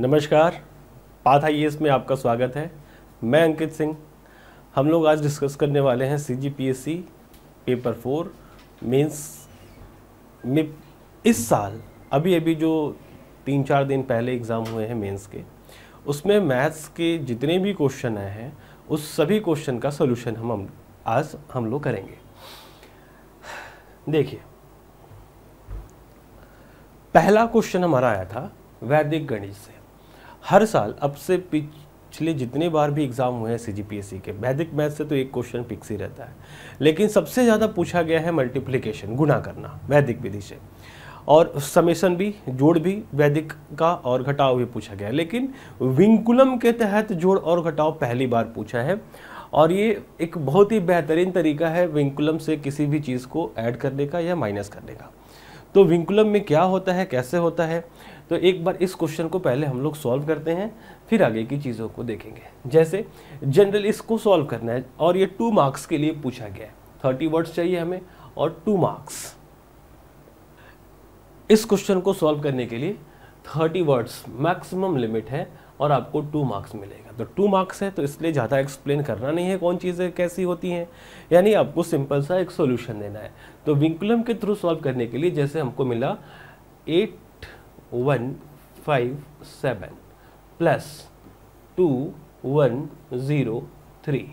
नमस्कार path I में आपका स्वागत है मैं अंकित सिंह हम लोग आज डिस्कस करने वाले हैं C G P S C paper four mains में इस साल अभी अभी जो तीन चार दिन पहले एग्ज़ाम हुए हैं मेंस के उसमें मैथ्स के जितने भी क्वेश्चन आए हैं उस सभी क्वेश्चन का सोल्यूशन हम आज हम लोग करेंगे देखिए पहला क्वेश्चन हमारा आया था वैदिक गणित से हर साल अब से पिछले जितने बार भी एग्ज़ाम हुए हैं सी के वैदिक मैथ से तो एक क्वेश्चन फिक्स ही रहता है लेकिन सबसे ज़्यादा पूछा गया है मल्टीप्लिकेशन गुना करना वैदिक विधि से और समेशन भी जोड़ भी वैदिक का और घटाव भी पूछा गया लेकिन विंकुलम के तहत जोड़ और घटाव पहली बार पूछा है और ये एक बहुत ही बेहतरीन तरीका है विंकुलम से किसी भी चीज़ को ऐड करने का या माइनस करने का तो विंकुलम में क्या होता है कैसे होता है तो एक बार इस क्वेश्चन को पहले हम लोग सॉल्व करते हैं फिर आगे की चीज़ों को देखेंगे जैसे जनरल इसको सॉल्व करना है और ये टू मार्क्स के लिए पूछा गया है थर्टी वर्ड्स चाहिए हमें और टू मार्क्स इस क्वेश्चन को सॉल्व करने के लिए थर्टी वर्ड्स मैक्सिमम लिमिट है और आपको टू मार्क्स मिलेगा तो टू मार्क्स है तो इसलिए ज़्यादा एक्सप्लेन करना नहीं है कौन चीज़ें कैसी होती हैं यानी आपको सिंपल सा एक सोल्यूशन देना है तो विंकुलम के थ्रू सॉल्व करने के लिए जैसे हमको मिला eight one five seven plus two one zero three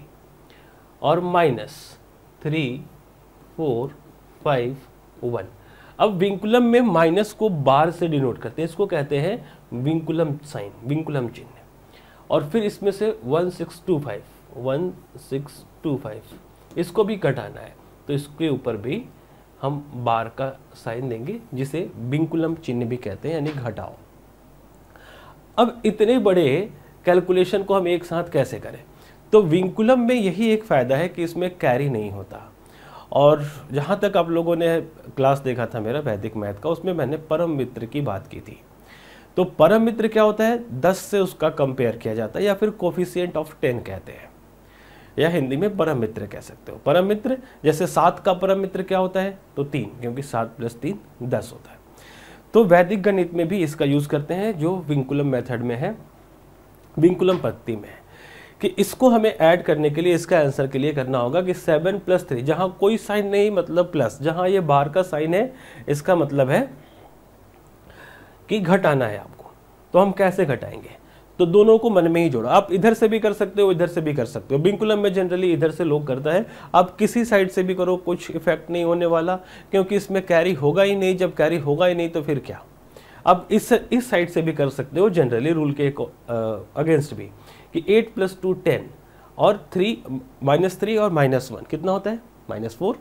और minus three four five one अब विंकुलम में माइनस को बार से डिनोट करते हैं इसको कहते हैं विंकुलम साइन विंकुलम चिन्ह और फिर इसमें से one six two five one six two five इसको भी कटाना है तो इसके ऊपर भी हम बार का साइन देंगे जिसे बिंकुलम चिन्ह भी कहते हैं यानी घटाओ अब इतने बड़े कैलकुलेशन को हम एक साथ कैसे करें तो विंकुलम में यही एक फ़ायदा है कि इसमें कैरी नहीं होता और जहाँ तक आप लोगों ने क्लास देखा था मेरा वैदिक मैथ का उसमें मैंने परम मित्र की बात की थी तो परम मित्र क्या होता है दस से उसका कंपेयर किया जाता है या फिर कोफिशियंट ऑफ टेन कहते हैं या हिंदी में परम मित्र कह सकते हो परम मित्र जैसे सात का परम मित्र क्या होता है तो तीन क्योंकि सात प्लस तीन दस होता है तो वैदिक गणित में भी इसका यूज़ करते हैं जो विंकुलम मेथड में है विंकुलम पत्ती में है कि इसको हमें ऐड करने के लिए इसका आंसर के लिए करना होगा कि सेवन प्लस थ्री जहां कोई साइन नहीं मतलब प्लस जहां ये बाहर का साइन है इसका मतलब है कि घटाना है आपको तो हम कैसे घटाएंगे तो दोनों को मन में ही जोड़ो आप इधर से भी कर सकते हो इधर से भी कर सकते हो बिंकुलम में जनरली इधर से लोग करता है आप किसी साइड से भी करो कुछ इफेक्ट नहीं होने वाला क्योंकि इसमें कैरी होगा ही नहीं जब कैरी होगा ही नहीं तो फिर क्या अब इस इस साइड से भी कर सकते हो जनरली रूल के अगेंस्ट भी कि एट प्लस टू टेन और थ्री माइनस थ्री और माइनस वन कितना होता है माइनस फोर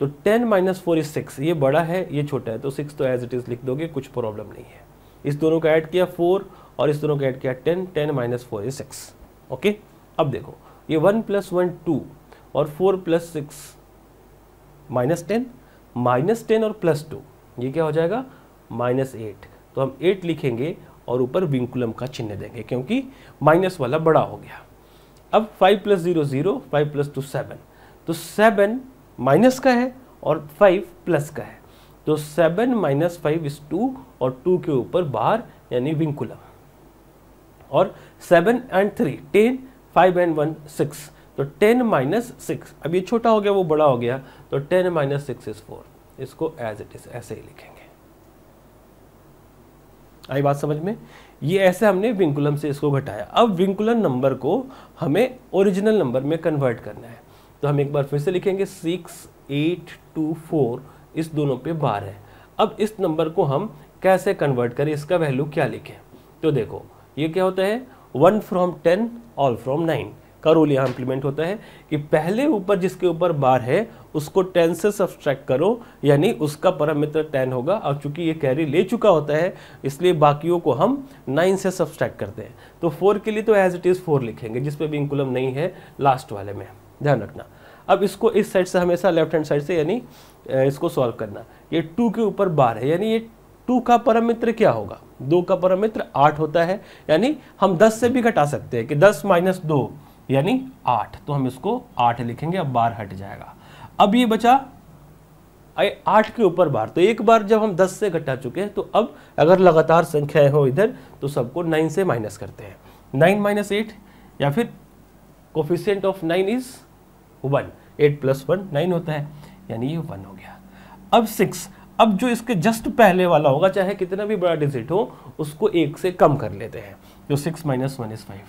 तो ten minus four is six ये बड़ा है ये छोटा है तो सिक्स तो एज इट इज़ लिख दोगे कुछ प्रॉब्लम नहीं है इस दोनों का ऐड किया फोर और इस दोनों को ऐड किया ten ten minus four is six okay अब देखो ये वन प्लस वन टू और four plus six minus ten minus ten और प्लस टू ये क्या हो जाएगा माइनस एट तो हम एट लिखेंगे और ऊपर विंकुलम का चिन्ह देंगे क्योंकि माइनस वाला बड़ा हो गया अब five plus zero zero five plus two seven तो सेवन माइनस का है और फाइव प्लस का है तो seven minus five is two और टू के ऊपर बार यानी विंकुलम और seven and three ten five and one six तो टेन माइनस सिक्स अब ये छोटा हो गया वो बड़ा हो गया तो ten minus six is four इसको एज इट इज ऐसे ही लिखेंगे आई बात समझ में ये ऐसे हमने विंकुलम से इसको घटाया अब विंकुलम नंबर को हमें ओरिजिनल नंबर में कन्वर्ट करना है तो हम एक बार फिर से लिखेंगे सिक्स एट टू फोर इस दोनों पे बार है अब इस नंबर को हम कैसे कन्वर्ट करें इसका वैल्यू क्या लिखें तो देखो ये क्या होता है वन फ्रॉम टेन और फ्रॉम नाइन का रूल यहाँ इम्प्लीमेंट होता है कि पहले ऊपर जिसके ऊपर बार है उसको टेन से सब्सट्रैक्ट करो यानी उसका मित्र टेन होगा और चूंकि ये कैरी ले चुका होता है इसलिए बाकियों को हम नाइन से सब्सट्रैक्ट करते हैं तो फोर के लिए तो एज इट इज़ फोर लिखेंगे जिसपे भी इंकुलम नहीं है लास्ट वाले में ध्यान रखना अब इसको इस साइड से हमेशा लेफ्ट हैंड साइड से यानी इसको सॉल्व करना ये टू के ऊपर बार है यानी ये टू का परमित्र क्या होगा दो का परमित्र आठ होता है यानी हम दस से भी घटा सकते हैं कि दस माइनस दो यानी आठ तो हम इसको आठ लिखेंगे अब बार हट जाएगा अब ये बचा आठ के ऊपर बार तो एक बार जब हम दस से घटा चुके हैं तो अब अगर लगातार संख्याएं हो इधर तो सबको नाइन से माइनस करते हैं नाइन माइनस एट या फिर coefficient of nine is one eight plus one nine होता है यानी ये वन हो गया अब सिक्स अब जो इसके जस्ट पहले वाला होगा चाहे कितना भी बड़ा डिजिट हो उसको एक से कम कर लेते हैं जो six minus one is five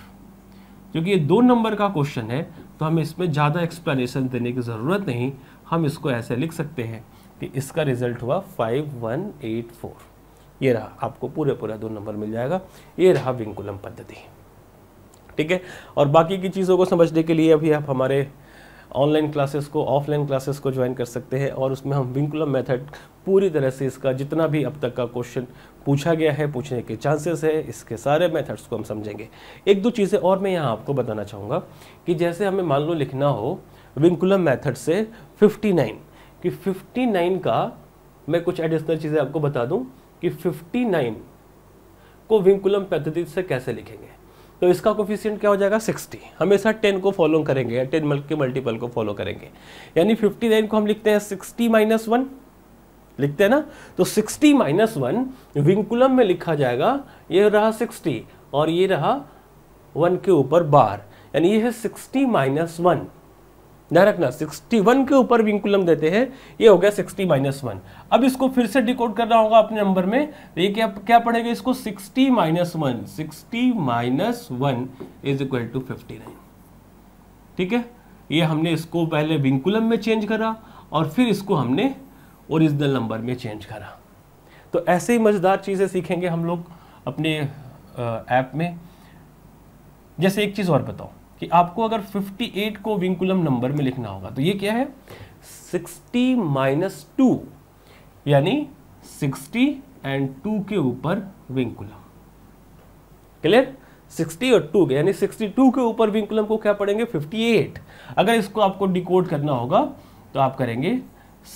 क्योंकि ये दो नंबर का क्वेश्चन है तो हमें इसमें ज़्यादा एक्सप्लेनेशन देने की ज़रूरत नहीं हम इसको ऐसे लिख सकते हैं कि इसका रिजल्ट हुआ फाइव वन एट फोर ये रहा आपको पूरे पूरा दो नंबर मिल जाएगा ये रहा विंकुलम पद्धति ठीक है और बाकी की चीज़ों को समझने के लिए अभी आप हमारे ऑनलाइन क्लासेस को ऑफलाइन क्लासेस को ज्वाइन कर सकते हैं और उसमें हम विंकुलम मेथड पूरी तरह से इसका जितना भी अब तक का क्वेश्चन पूछा गया है पूछने के चांसेस है इसके सारे मेथड्स को हम समझेंगे एक दो चीज़ें और मैं यहाँ आपको बताना चाहूँगा कि जैसे हमें मान लो लिखना हो विंकुलम मैथड से फिफ्टी कि फिफ्टी का मैं कुछ एडिशनल चीज़ें आपको बता दूँ कि फिफ्टी को विंकुलम पद्धति से कैसे लिखेंगे तो इसका कोफिशियंट क्या हो जाएगा 60 हमेशा 10 को फॉलो करेंगे या 10 के मल्टीपल को फॉलो करेंगे यानी 59 को हम लिखते हैं 60 माइनस वन लिखते हैं ना तो 60 माइनस वन विंकुलम में लिखा जाएगा ये रहा 60 और ये रहा वन के ऊपर बार यानी ये है 60 माइनस वन ध्यान रखना 61 के ऊपर विंकुलम देते हैं ये हो गया 60 माइनस वन अब इसको फिर से डिकोड करना होगा अपने नंबर में तो ये क्या क्या पड़ेगा इसको 60 minus one sixty minus one is equal to fifty ठीक है ये हमने इसको पहले विंकुलम में चेंज करा और फिर इसको हमने ओरिजिनल नंबर में चेंज करा तो ऐसे ही मज़ेदार चीज़ें सीखेंगे हम लोग अपने ऐप में जैसे एक चीज़ और बताओ कि आपको अगर 58 को विंकुलम नंबर में लिखना होगा तो ये क्या है 60 माइनस टू यानी 60 एंड 2 के ऊपर विंकुलम क्लियर 60 और 2 के यानी 62 के ऊपर विंकुलम को क्या पढ़ेंगे 58 अगर इसको आपको डिकोड करना होगा तो आप करेंगे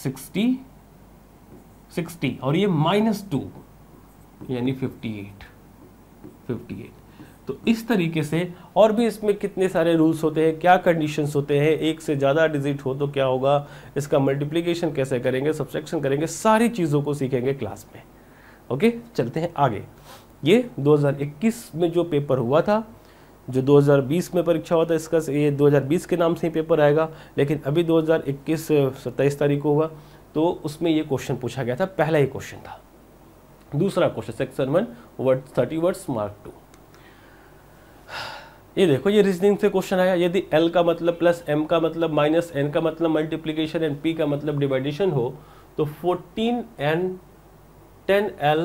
60 60 और ये माइनस टू यानी 58 58 तो इस तरीके से और भी इसमें कितने सारे रूल्स होते हैं क्या कंडीशंस होते हैं एक से ज़्यादा डिजिट हो तो क्या होगा इसका मल्टीप्लीकेशन कैसे करेंगे सब्सट्रैक्शन करेंगे सारी चीज़ों को सीखेंगे क्लास में ओके चलते हैं आगे ये 2021 में जो पेपर हुआ था जो 2020 में परीक्षा हुआ था इसका ये 2020 के नाम से ही पेपर आएगा लेकिन अभी 2021 सत्ताईस तारीख को हुआ तो उसमें ये क्वेश्चन पूछा गया था पहला ही क्वेश्चन था दूसरा question section one word thirty words mark two ये देखो ये रीजनिंग से क्वेश्चन आया यदि एल का मतलब प्लस एम का मतलब माइनस एन का मतलब मल्टीप्लीकेशन एंड पी का मतलब डिवाइडेशन हो तो fourteen N ten L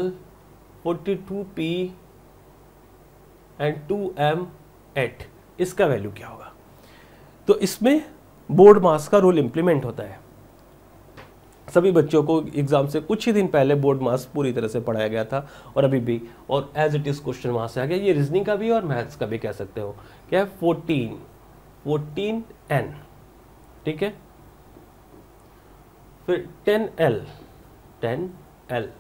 forty two P and two M eight इसका वैल्यू क्या होगा तो इसमें बोर्ड मास का रूल इम्प्लीमेंट होता है सभी बच्चों को एग्ज़ाम से कुछ ही दिन पहले बोर्ड मार्क्स पूरी तरह से पढ़ाया गया था और अभी भी और एज इट इज़ क्वेश्चन वहाँ से आ गया ये रीजनिंग का भी और मैथ्स का भी कह सकते हो क्या है फोर्टीन फोर्टीन एन ठीक है फिर ten L ten L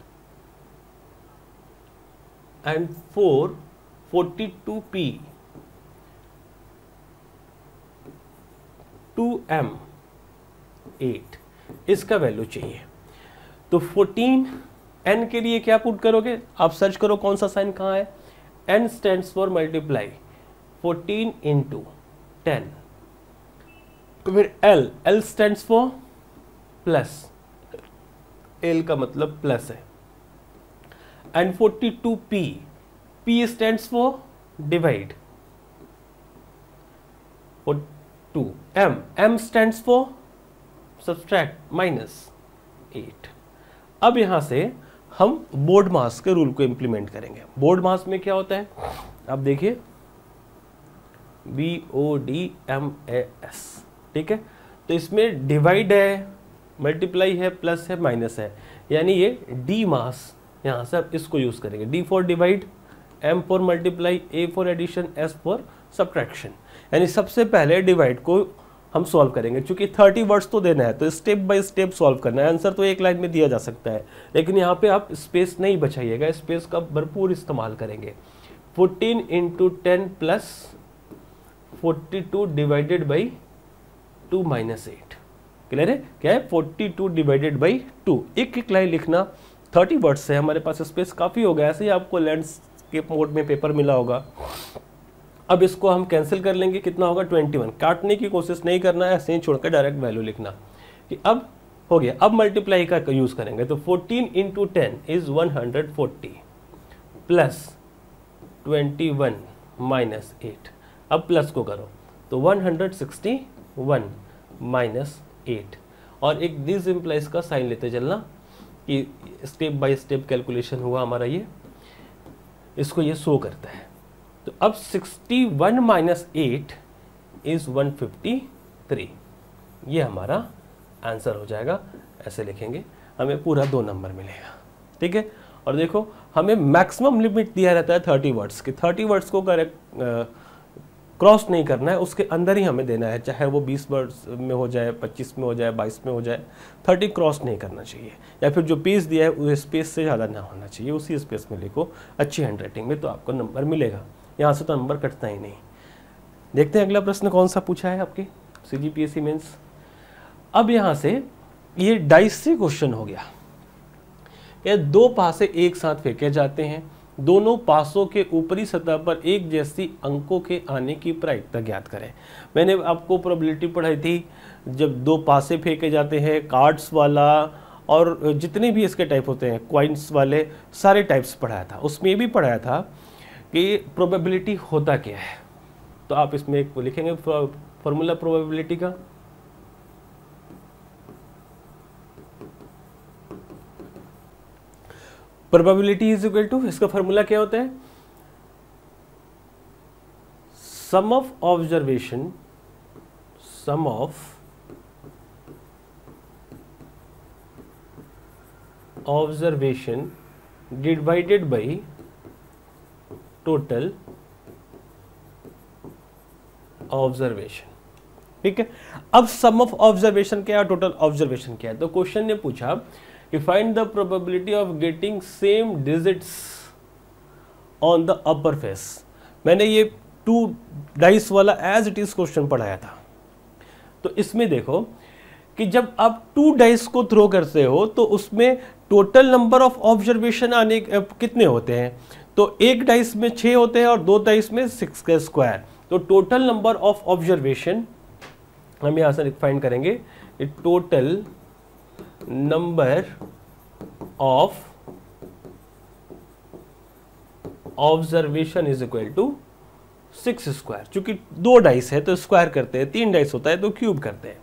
and four forty two P two M eight इसका वैल्यू चाहिए तो 14 एन के लिए क्या पुट करोगे आप सर्च करो कौन सा साइन कहाँ है N stand for multiply 14 to ten फिर L L stand for plus L का मतलब प्लस है and 42 P P stand for divide two M M stand for subtract minus eight अब यहाँ से हम बोर्ड मास के रूल को इम्प्लीमेंट करेंगे बोर्ड मास में क्या होता है अब देखिए B O D M A S ठीक है तो इसमें डिवाइड है मल्टीप्लाई है प्लस है माइनस है यानी ये डी मास यहाँ से अब इसको यूज़ करेंगे D for divide M for multiply A for addition S for subtraction यानी सबसे पहले डिवाइड को हम सॉल्व करेंगे क्योंकि थर्टी वर्ड्स तो देना है तो स्टेप बाय स्टेप सॉल्व करना है आंसर तो एक लाइन में दिया जा सकता है लेकिन यहाँ पे आप स्पेस नहीं बचाइएगा स्पेस का भरपूर इस्तेमाल करेंगे fourteen into ten plus forty two divided by two minus eight clear है क्या है forty two divided by two एक एक लाइन लिखना थर्टी वर्ड्स है हमारे पास स्पेस काफ़ी होगा ऐसे ही आपको लैंडस्केप मोड में पेपर मिला होगा अब इसको हम कैंसिल कर लेंगे कितना होगा 21 काटने की कोशिश नहीं करना है ही छोड़कर डायरेक्ट वैल्यू लिखना कि अब हो गया अब मल्टीप्लाई का यूज़ करेंगे तो 14 into ten is 140 plus 21 minus eight अब प्लस को करो तो 161 माइनस एट और एक दिस इम्प्लाइज का साइन लेते चलना कि स्टेप बाय स्टेप कैलकुलेशन हुआ हमारा ये इसको ये शो करता है तो अब 61 one minus eight is one fifty three ये हमारा आंसर हो जाएगा ऐसे लिखेंगे हमें पूरा दो नंबर मिलेगा ठीक है और देखो हमें मैक्सिमम लिमिट दिया रहता है थर्टी वर्ड्स की थर्टी वर्ड्स को करेक्ट क्रॉस नहीं करना है उसके अंदर ही हमें देना है चाहे वो 20 वर्ड्स में हो जाए 25 में हो जाए 22 में हो जाए 30 क्रॉस नहीं करना चाहिए या फिर जो पेज दिया है उस स्पेस से ज़्यादा ना होना चाहिए उसी स्पेस में लिखो अच्छी हैंड में तो आपको नंबर मिलेगा यहाँ से तो नंबर कटता ही नहीं देखते हैं अगला प्रश्न कौन सा पूछा है आपके C G P S C mains अब यहाँ से ये डाइसी क्वेश्चन हो गया ये दो पासे एक साथ फेंके जाते हैं दोनों पासों के ऊपरी सतह पर एक जैसी अंकों के आने की प्रायिकता ज्ञात करें मैंने आपको प्रोबेबिलिटी पढ़ाई थी जब दो पासे फेंके जाते हैं कार्ड्स वाला और जितने भी इसके टाइप होते हैं क्वाइंस वाले सारे टाइप्स पढ़ाया था उसमें भी पढ़ाया था कि प्रोबेबिलिटी होता क्या है तो आप इसमें एक लिखेंगे फॉर्मूला प्रोबेबिलिटी का प्रोबेबिलिटी इज इक्वल टू इसका फॉर्मूला क्या होता है sum of observation sum of observation divided by total observation ठीक है अब सम ऑफ ऑब्जर्वेशन क्या है टोटल ऑब्जर्वेशन क्या है तो क्वेश्चन ने पूछा define the probability of getting same digits on the upper face मैंने ये टू डाइस वाला एज इट इज क्वेश्चन पढ़ाया था तो इसमें देखो कि जब आप टू डाइस को थ्रो करते हो तो उसमें टोटल नंबर ऑफ ऑब्जर्वेशन आने कितने होते हैं तो एक डाइस में छ होते हैं और दो डाइस में सिक्स का स्क्वायर तो टोटल नंबर ऑफ ऑब्जर्वेशन हम यहां से फाइंड करेंगे total number of observation is equal to six square चूंकि दो डाइस है तो स्क्वायर करते हैं तीन डाइस होता है तो क्यूब करते हैं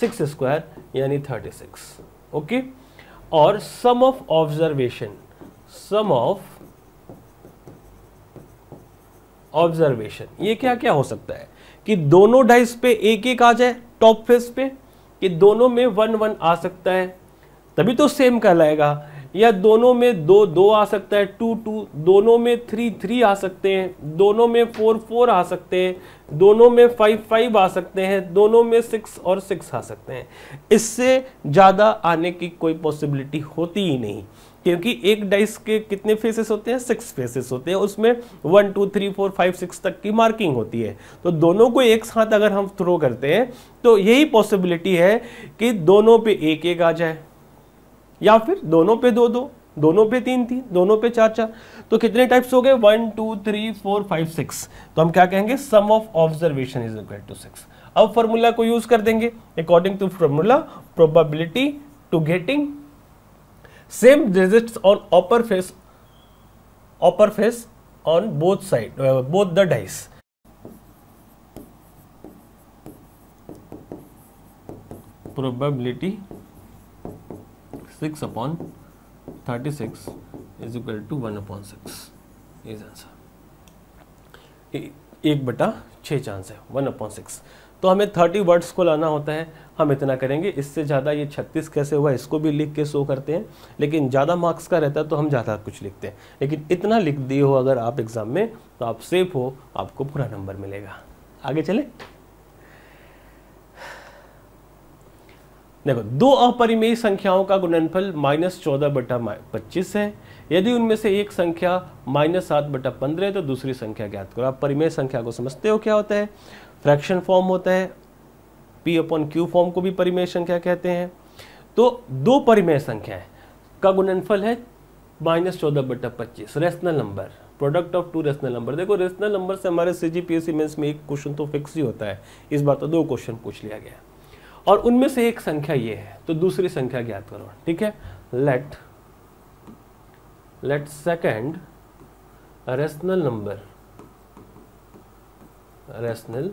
सिक्स स्क्वायर यानी थर्टी सिक्स ओके और sum of observation sum of observation ये क्या क्या हो सकता है कि दोनों डाइस पे एक एक आ जाए टॉप फेस पे कि दोनों में वन वन आ सकता है तभी तो सेम कहलाएगा या दोनों में दो दो आ सकता है टू टू दोनों में थ्री थ्री आ सकते हैं दोनों में फोर फोर आ सकते हैं दोनों में फाइव फाइव आ सकते हैं दोनों में सिक्स और सिक्स आ सकते हैं इससे ज़्यादा आने की कोई पॉसिबिलिटी होती ही नहीं क्योंकि एक डाइस के कितने फेसेस होते हैं सिक्स फेसेस होते हैं उसमें one two three four five six तक की मार्किंग होती है तो दोनों को एक साथ अगर हम थ्रो करते हैं तो यही पॉसिबिलिटी है कि दोनों पे एक एक आ जाए या फिर दोनों पे दो दो दोनों पे तीन तीन दोनों पे चार चार तो कितने टाइप्स हो गए one two three four five six तो हम क्या कहेंगे sum of observation is equal to six अब फॉर्मूला को यूज कर देंगे according to formula probability to getting same digits on upper face upper face on both side both the dice probability six upon thirty six is equal to one upon six is answer एक बटा छ chance है one upon six तो हमें thirty words को लाना होता है हम इतना करेंगे इससे ज़्यादा ये छत्तीस कैसे हुआ इसको भी लिख के शो करते हैं लेकिन ज़्यादा मार्क्स का रहता है तो हम ज़्यादा कुछ लिखते हैं लेकिन इतना लिख दिए हो अगर आप एग्ज़ाम में तो आप सेफ हो आपको पूरा नंबर मिलेगा आगे चले देखो दो अपरिमेय संख्याओं का गुणनफल माइनस चौदह बटा पच्चीस है यदि उनमें से एक संख्या माइनस सात बटा पंद्रह है तो दूसरी संख्या ज्ञात करो आप परिमेय संख्या को समझते हो क्या होता है फ्रैक्शन फॉर्म होता है पी अपॉन क्यू फॉर्म को भी परिमेय संख्या कहते हैं तो दो परिमेय संख्या है का गुणनफल है माइनस चौदह बटा पच्चीस rational number product of two rational number देखो रेशनल नंबर से हमारे सी जी पी में एक क्वेश्चन तो फिक्स ही होता है इस बात तो का दो क्वेश्चन पूछ लिया गया और उनमें से एक संख्या ये है तो दूसरी संख्या ज्ञात करो ठीक है let let second rational number rational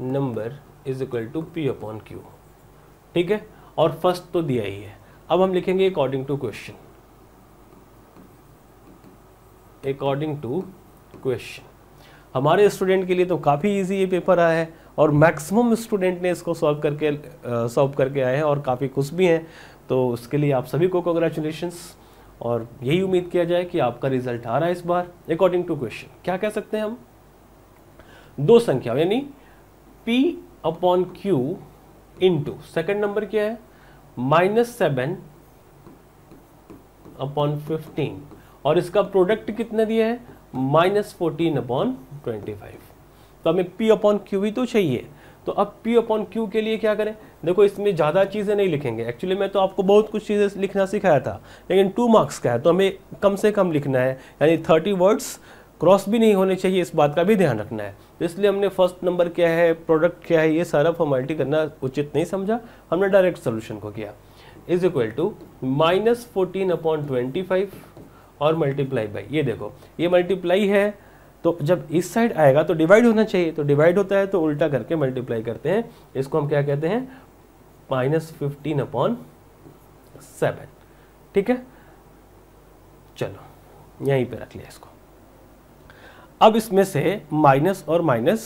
number is equal to P upon Q ठीक है और फर्स्ट तो दिया ही है अब हम लिखेंगे according to question according to question हमारे स्टूडेंट के लिए तो काफ़ी इजी ये पेपर आया है और मैक्सिमम स्टूडेंट ने इसको सॉल्व करके सॉल्व करके आए हैं और काफ़ी खुश भी हैं तो उसके लिए आप सभी को कॉन्ग्रेचुलेशन्स और यही उम्मीद किया जाए कि आपका रिजल्ट आ रहा है इस बार अकॉर्डिंग टू क्वेश्चन क्या कह सकते हैं हम दो संख्या यानी P upon Q into second number क्या है माइनस सेवन अपॉन फिफ्टीन और इसका प्रोडक्ट कितने दिया है minus fourteen upon twenty five तो हमें P अपॉन Q ही तो चाहिए तो अब P अपॉन Q के लिए क्या करें देखो इसमें ज़्यादा चीज़ें नहीं लिखेंगे एक्चुअली मैं तो आपको बहुत कुछ चीज़ें लिखना सिखाया था लेकिन टू मार्क्स का है तो हमें कम से कम लिखना है यानी थर्टी वर्ड्स क्रॉस भी नहीं होने चाहिए इस बात का भी ध्यान रखना है तो इसलिए हमने फर्स्ट नंबर क्या है प्रोडक्ट क्या है ये सारा फॉर्मेलिटी करना उचित नहीं समझा हमने डायरेक्ट सोल्यूशन को किया is equal to minus fourteen upon twenty five और मल्टीप्लाई बाई ये देखो ये मल्टीप्लाई है तो जब इस साइड आएगा तो डिवाइड होना चाहिए तो डिवाइड होता है तो उल्टा करके मल्टीप्लाई करते हैं इसको हम क्या कहते हैं माइनस फिफ्टीन अपॉन सेवन ठीक है चलो यहीं पे रख लिया इसको अब इसमें से माइनस और माइनस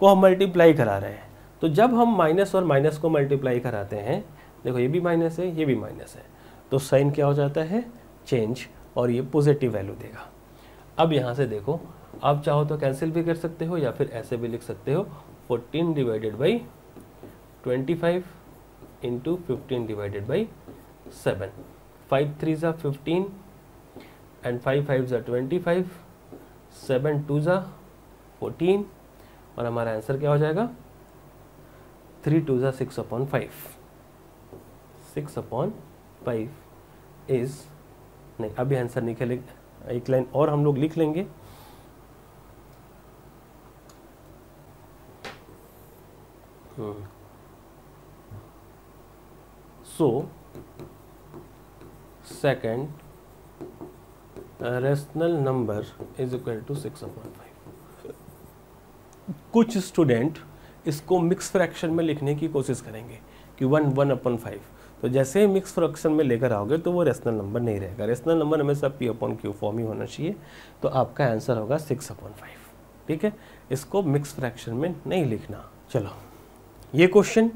को हम मल्टीप्लाई करा रहे हैं तो जब हम माइनस और माइनस को मल्टीप्लाई कराते हैं देखो ये भी माइनस है ये भी माइनस है तो साइन क्या हो जाता है चेंज और ये पॉजिटिव वैल्यू देगा अब यहाँ से देखो आप चाहो तो कैंसिल भी कर सकते हो या फिर ऐसे भी लिख सकते हो 14 divided by 25 five into fifteen divided by seven five three ज़ा फिफ्टीन एंड फाइव फाइव ज़ा ट्वेंटी फाइव सेवन टू ज़ा फोर्टीन और हमारा आंसर क्या हो जाएगा थ्री टू ज़ा six upon five six upon five is नहीं अभी आंसर निकले एक लाइन और हम लोग लिख लेंगे सो हम्म। Second rational number is equal to six upon five कुछ स्टूडेंट इसको मिक्स फ्रैक्शन में लिखने की कोशिश करेंगे कि वन वन अपन फाइव तो जैसे ही मिक्स फ्रैक्शन में लेकर आओगे तो वो रेशनल नंबर नहीं रहेगा रेशनल नंबर हमेशा पी अपॉन क्यू फॉर्म ही होना चाहिए तो आपका आंसर होगा सिक्स अपॉन फाइव ठीक है इसको मिक्स फ्रैक्शन में नहीं लिखना चलो ये question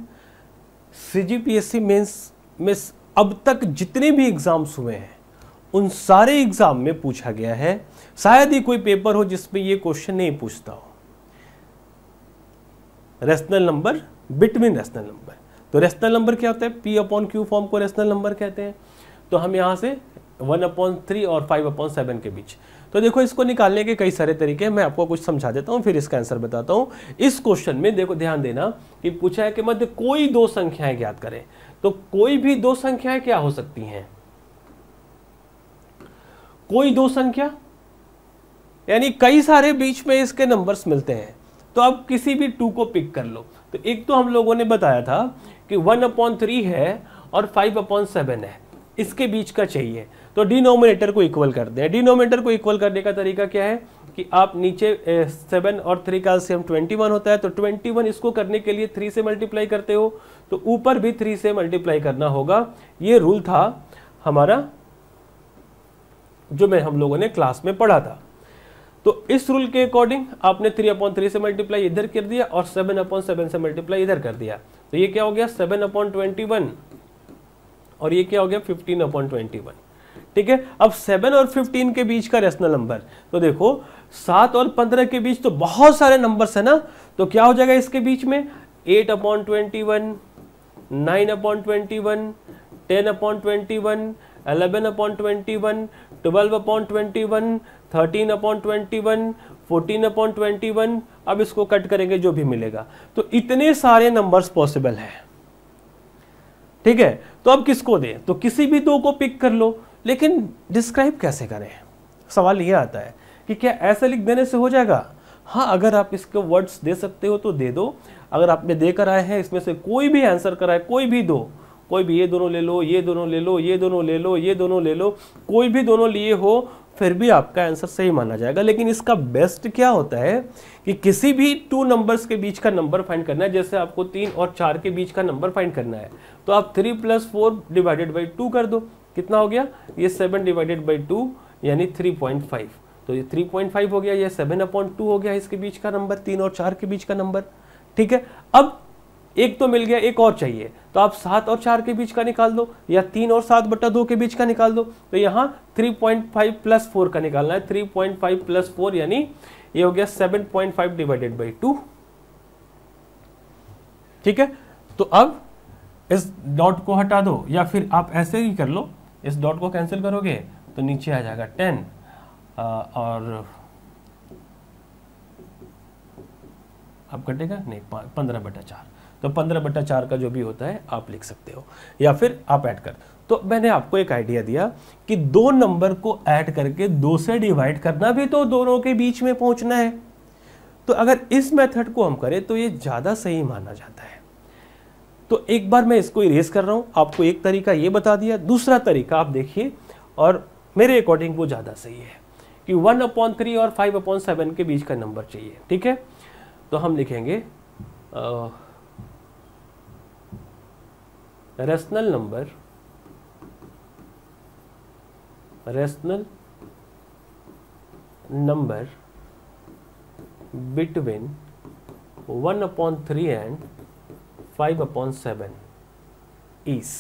C G P S C mains में अब तक जितने भी एग्ज़ाम्स हुए हैं उन सारे एग्ज़ाम में पूछा गया है शायद ही कोई पेपर हो जिसमें यह क्वेश्चन नहीं पूछता हो rational number between rational number तो रेशनल नंबर क्या होता है पी अपॉन क्यू फॉर्म को रेशनल नंबर कहते हैं तो हम यहां से वन अपॉन थ्री और फाइव अपॉन सेवन के बीच तो देखो इसको निकालने के कई सारे तरीके हैं मैं आपको कुछ समझा देता हूं फिर इसका आंसर बताता हूं इस क्वेश्चन में देखो ध्यान देना कि पूछा है कि मध्य कोई दो संख्याएं ज्ञात करें तो कोई भी दो संख्याएं क्या हो सकती हैं कोई दो संख्या यानी कई सारे बीच में इसके नंबर्स मिलते हैं तो अब किसी भी टू को पिक कर लो तो एक तो हम लोगों ने बताया था कि वन अपॉन थ्री है और फाइव अपॉन सेवन है इसके बीच का चाहिए तो डिनोमिनेटर को इक्वल कर दें डिनोमिनेटर को इक्वल करने का तरीका क्या है कि आप नीचे सेवन और थ्री का सेम ट्वेंटी वन होता है तो ट्वेंटी वन इसको करने के लिए थ्री से मल्टीप्लाई करते हो तो ऊपर भी थ्री से मल्टीप्लाई करना होगा ये रूल था हमारा जो मैं हम लोगों ने क्लास में पढ़ा था तो इस रूल के अकॉर्डिंग आपने थ्री अपॉन थ्री से मल्टीप्लाई इधर कर दिया और सेवन अपॉन सेवन से मल्टीप्लाई इधर कर दिया तो ये क्या हो गया सेवन अपॉन ट्वेंटी वन और ये क्या हो गया फिफ्टीन अपॉन ट्वेंटी वन ठीक है अब सेवन और फिफ्टीन के बीच का रेशनल नंबर तो देखो सात और पंद्रह के बीच तो बहुत सारे नंबर है ना तो क्या हो जाएगा इसके बीच में eight upon twenty one nine upon twenty one ten upon twenty one eleven upon twenty one twelve upon twenty one thirteen upon twenty one fourteen upon twenty one अब इसको कट करेंगे जो भी मिलेगा तो इतने सारे नंबर्स पॉसिबल हैं ठीक है तो अब किसको दें तो किसी भी दो को पिक कर लो लेकिन डिस्क्राइब कैसे करें सवाल ये आता है कि क्या ऐसे लिख देने से हो जाएगा हाँ अगर आप इसके वर्ड्स दे सकते हो तो दे दो अगर आपने देकर आए हैं इसमें से कोई भी आंसर कराए कोई भी दो कोई भी ये दोनों ले लो ये दोनों ले लो ये दोनों ले लो ये दोनों ले लो कोई भी दोनों लिए हो फिर भी आपका आंसर सही माना जाएगा लेकिन इसका बेस्ट क्या होता है कि किसी भी टू नंबर्स के बीच का नंबर फाइंड करना है जैसे आपको तीन और चार के बीच का नंबर फाइंड करना है तो आप three plus four divided by two कर दो कितना हो गया ये सेवन डिवाइडेड बाई टू यानी थ्री पॉइंट फाइव तो ये थ्री पॉइंट फाइव हो गया ये सेवन अपॉइंट टू हो गया इसके बीच का नंबर तीन और चार के बीच का नंबर ठीक है अब एक तो मिल गया एक और चाहिए तो आप सात और चार के बीच का निकाल दो या तीन और सात बट्टा दो के बीच का निकाल दो तो यहाँ three point five plus four का निकालना है three point five plus four यानी ये हो गया seven point five divided by two ठीक है तो अब इस डॉट को हटा दो या फिर आप ऐसे ही कर लो इस डॉट को कैंसिल करोगे तो नीचे आ जाएगा टेन और अब कटेगा नहीं पंद्रह बटा चार तो पंद्रह बटा चार का जो भी होता है आप लिख सकते हो या फिर आप ऐड कर तो मैंने आपको एक आइडिया दिया कि दो नंबर को ऐड करके दो से डिवाइड करना भी तो दोनों के बीच में पहुंचना है तो अगर इस मेथड को हम करें तो ये ज़्यादा सही माना जाता है तो एक बार मैं इसको इरेज कर रहा हूँ आपको एक तरीका ये बता दिया दूसरा तरीका आप देखिए और मेरे अकॉर्डिंग वो ज़्यादा सही है कि वन अपॉन थ्री और फाइव अपॉन सेवन के बीच का नंबर चाहिए ठीक है तो हम लिखेंगे आ, rational number rational number between one upon three and five upon seven is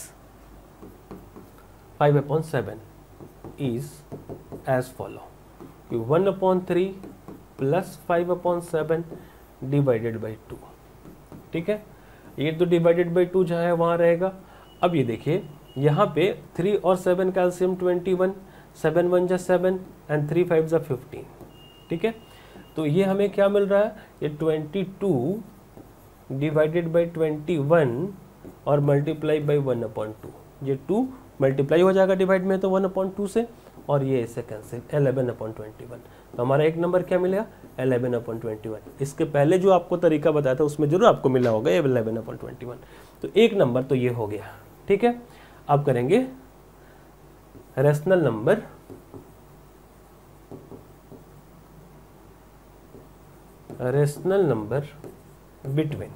five upon seven is as follow कि one upon three plus five upon seven divided by two ठीक है ये तो डिवाइडेड बाई टू जहाँ है वहाँ रहेगा अब ये देखिए यहाँ पे थ्री और सेवन कैल्शियम ट्वेंटी वन सेवन वन जा सेवन एंड थ्री फाइव जा फिफ्टीन ठीक है तो ये हमें क्या मिल रहा है ये twenty two divided by twenty one और multiply by one upon two ये टू मल्टीप्लाई हो जाएगा डिवाइड में तो वन अपॉइंट टू से और ये इसे cancel eleven upon twenty one तो हमारा एक नंबर क्या मिलेगा एलेवन अपॉइंट ट्वेंटी वन इसके पहले जो आपको तरीका बताया था उसमें जरूर आपको मिला होगा एलेवन अपॉइंट ट्वेंटी वन तो एक नंबर तो ये हो गया ठीक है अब करेंगे rational number rational number between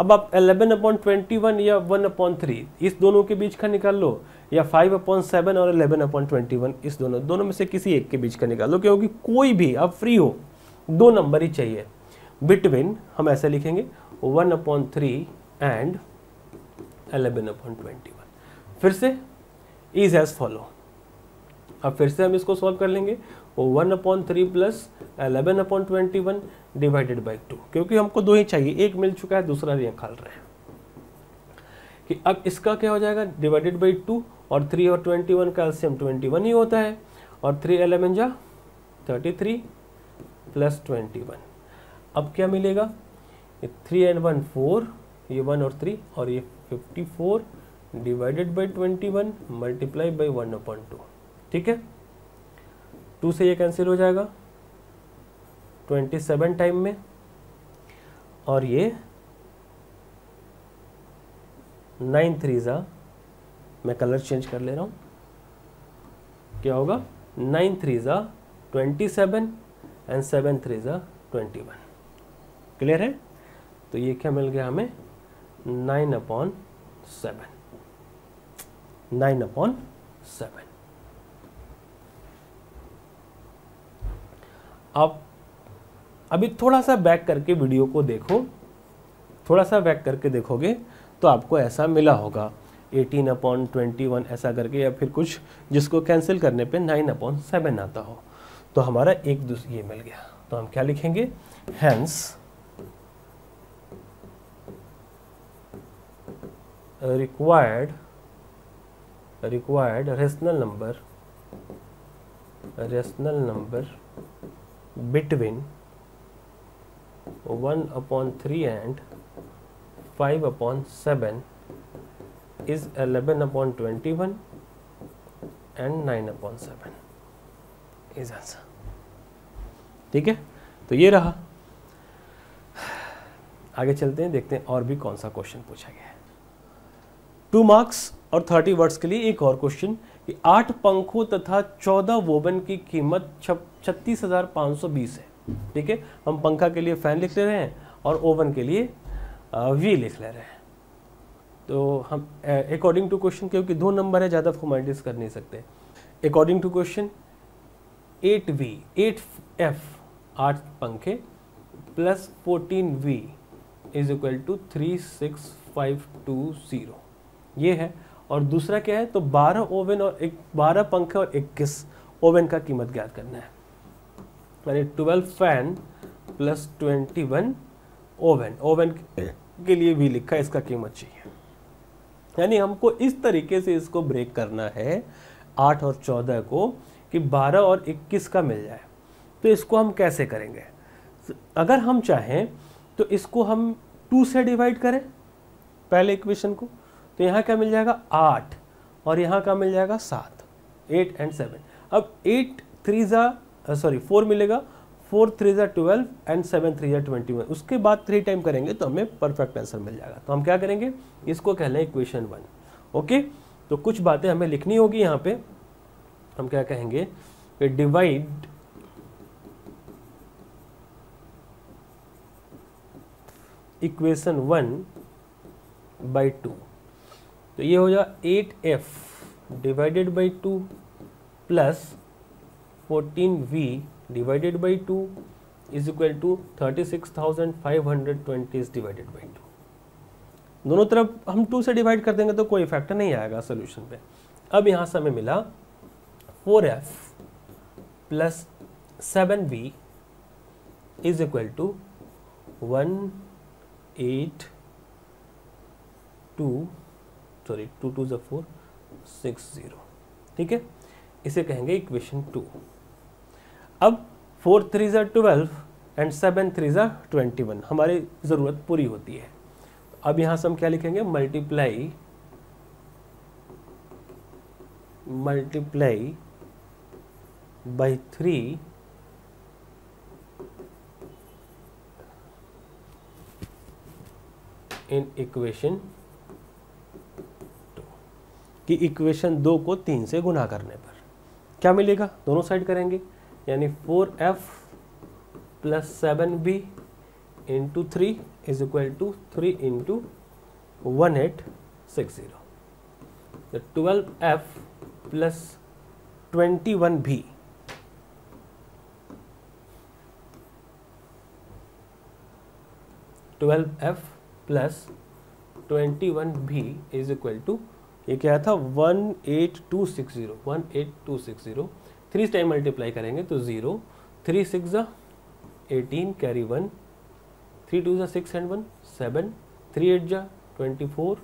अब आप 11 अपॉन ट्वेंटी वन या 1 अपॉन थ्री इस दोनों के बीच का निकाल लो या 5 अपॉन सेवन और 11 अपॉन ट्वेंटी वन इस दोनों दोनों में से किसी एक के बीच का निकाल लो क्योंकि कोई भी आप फ्री हो दो नंबर ही चाहिए बिटवीन हम ऐसे लिखेंगे one upon three and eleven upon twenty one फिर से इज एज फॉलो अब फिर से हम इसको सॉल्व कर लेंगे वो one upon three plus eleven upon twenty one divided by two क्योंकि हमको दो ही चाहिए एक मिल चुका है दूसरा खाल रहे हैं कि अब इसका क्या हो जाएगा डिवाइडेड बाई टू और थ्री और ट्वेंटी वन का एल्सियम ट्वेंटी वन ही होता है और थ्री एलेवन जा thirty three plus twenty one अब क्या मिलेगा थ्री एंड वन फोर ये वन और थ्री और ये fifty four divided by twenty one multiply by one upon two ठीक है टू से ये कैंसिल हो जाएगा ट्वेंटी सेवन टाइम में और ये नाइन थ्री ज़ा मैं कलर चेंज कर ले रहा हूँ क्या होगा नाइन थ्री ज़ा twenty seven and seven three ज़ा ट्वेंटी वन क्लियर है तो ये क्या मिल गया हमें nine upon seven nine upon seven अब अभी थोड़ा सा बैक करके वीडियो को देखो थोड़ा सा बैक करके देखोगे तो आपको ऐसा मिला होगा 18 अपॉन ट्वेंटी वन ऐसा करके या फिर कुछ जिसको कैंसिल करने पे 9 अपॉन सेवन आता हो तो हमारा एक दूसरे ये मिल गया तो हम क्या लिखेंगे hence required required rational number rational number between 1 upon 3 and 5 upon 7 is 11 upon 21 and nine upon seven is answer ठीक है तो ये रहा आगे चलते हैं देखते हैं और भी कौन सा क्वेश्चन पूछा गया टू मार्क्स और थर्टी वर्ड्स के लिए एक और क्वेश्चन कि आठ पंखों तथा चौदह वोबन की कीमत छत्तीस हज़ार पाँच सौ बीस है ठीक है हम पंखा के लिए फ़ैन लिख ले रहे हैं और ओवन के लिए वी लिख ले रहे हैं तो हम अकॉर्डिंग टू क्वेश्चन क्योंकि दो नंबर है ज़्यादा फॉर्मेलिटीज़ कर नहीं सकते according to question eight V eight F आठ पंखे plus fourteen V is equal to three six five two zero ये है और दूसरा क्या है तो 12 ओवन और एक बारह पंखे और 21 ओवन का कीमत ज्ञात करना है यानी 12 फैन प्लस 21 ओवन ओवन के लिए भी लिखा है इसका कीमत चाहिए यानी हमको इस तरीके से इसको ब्रेक करना है आठ और चौदह को कि बारह और इक्कीस का मिल जाए तो इसको हम कैसे करेंगे अगर हम चाहें तो इसको हम टू से डिवाइड करें पहले इक्वेशन को तो यहाँ क्या मिल जाएगा आठ और यहाँ का मिल जाएगा सात एट एंड सेवन अब एट थ्री ज़ा सॉरी फोर मिलेगा फोर थ्री ज़ा ट्वेल्व एंड सेवन थ्री ज़ा ट्वेंटी वन उसके बाद थ्री टाइम करेंगे तो हमें परफेक्ट आंसर मिल जाएगा तो हम क्या करेंगे इसको कह लें इक्वेशन वन ओके तो कुछ बातें हमें लिखनी होगी यहाँ पे हम क्या कहेंगे कि divide equation one by two तो ये हो जाएगा eight F divided by two plus fourteen V divided by two is equal to thirty six thousand five hundred twenty is divided by two दोनों तरफ हम टू से डिवाइड कर देंगे तो कोई इफेक्ट नहीं आएगा सोल्यूशन पे अब यहाँ से हमें मिला four F plus seven V is equal to one eight two sorry two two ज़ा फोर सिक्स ज़ीरो ठीक है इसे कहेंगे इक्वेशन टू अब फोर थ्री ज़ा ट्वेल्व एंड सेवन थ्री ज़ा ट्वेंटी वन हमारी ज़रूरत पूरी होती है अब यहाँ से हम क्या लिखेंगे multiply multiply by three in equation कि इक्वेशन दो को तीन से गुना करने पर क्या मिलेगा दोनों साइड करेंगे यानी four F plus seven B into three is equal to three into one eight six zero तो twelve F plus twenty one भी twelve F plus twenty one भी इज इक्वल टू ये क्या था one eight two six zero one eight two six zero three time multiply करेंगे तो zero three six ज़ा eighteen carry one three two ज़ा six and one seven three eight ज़ा twenty four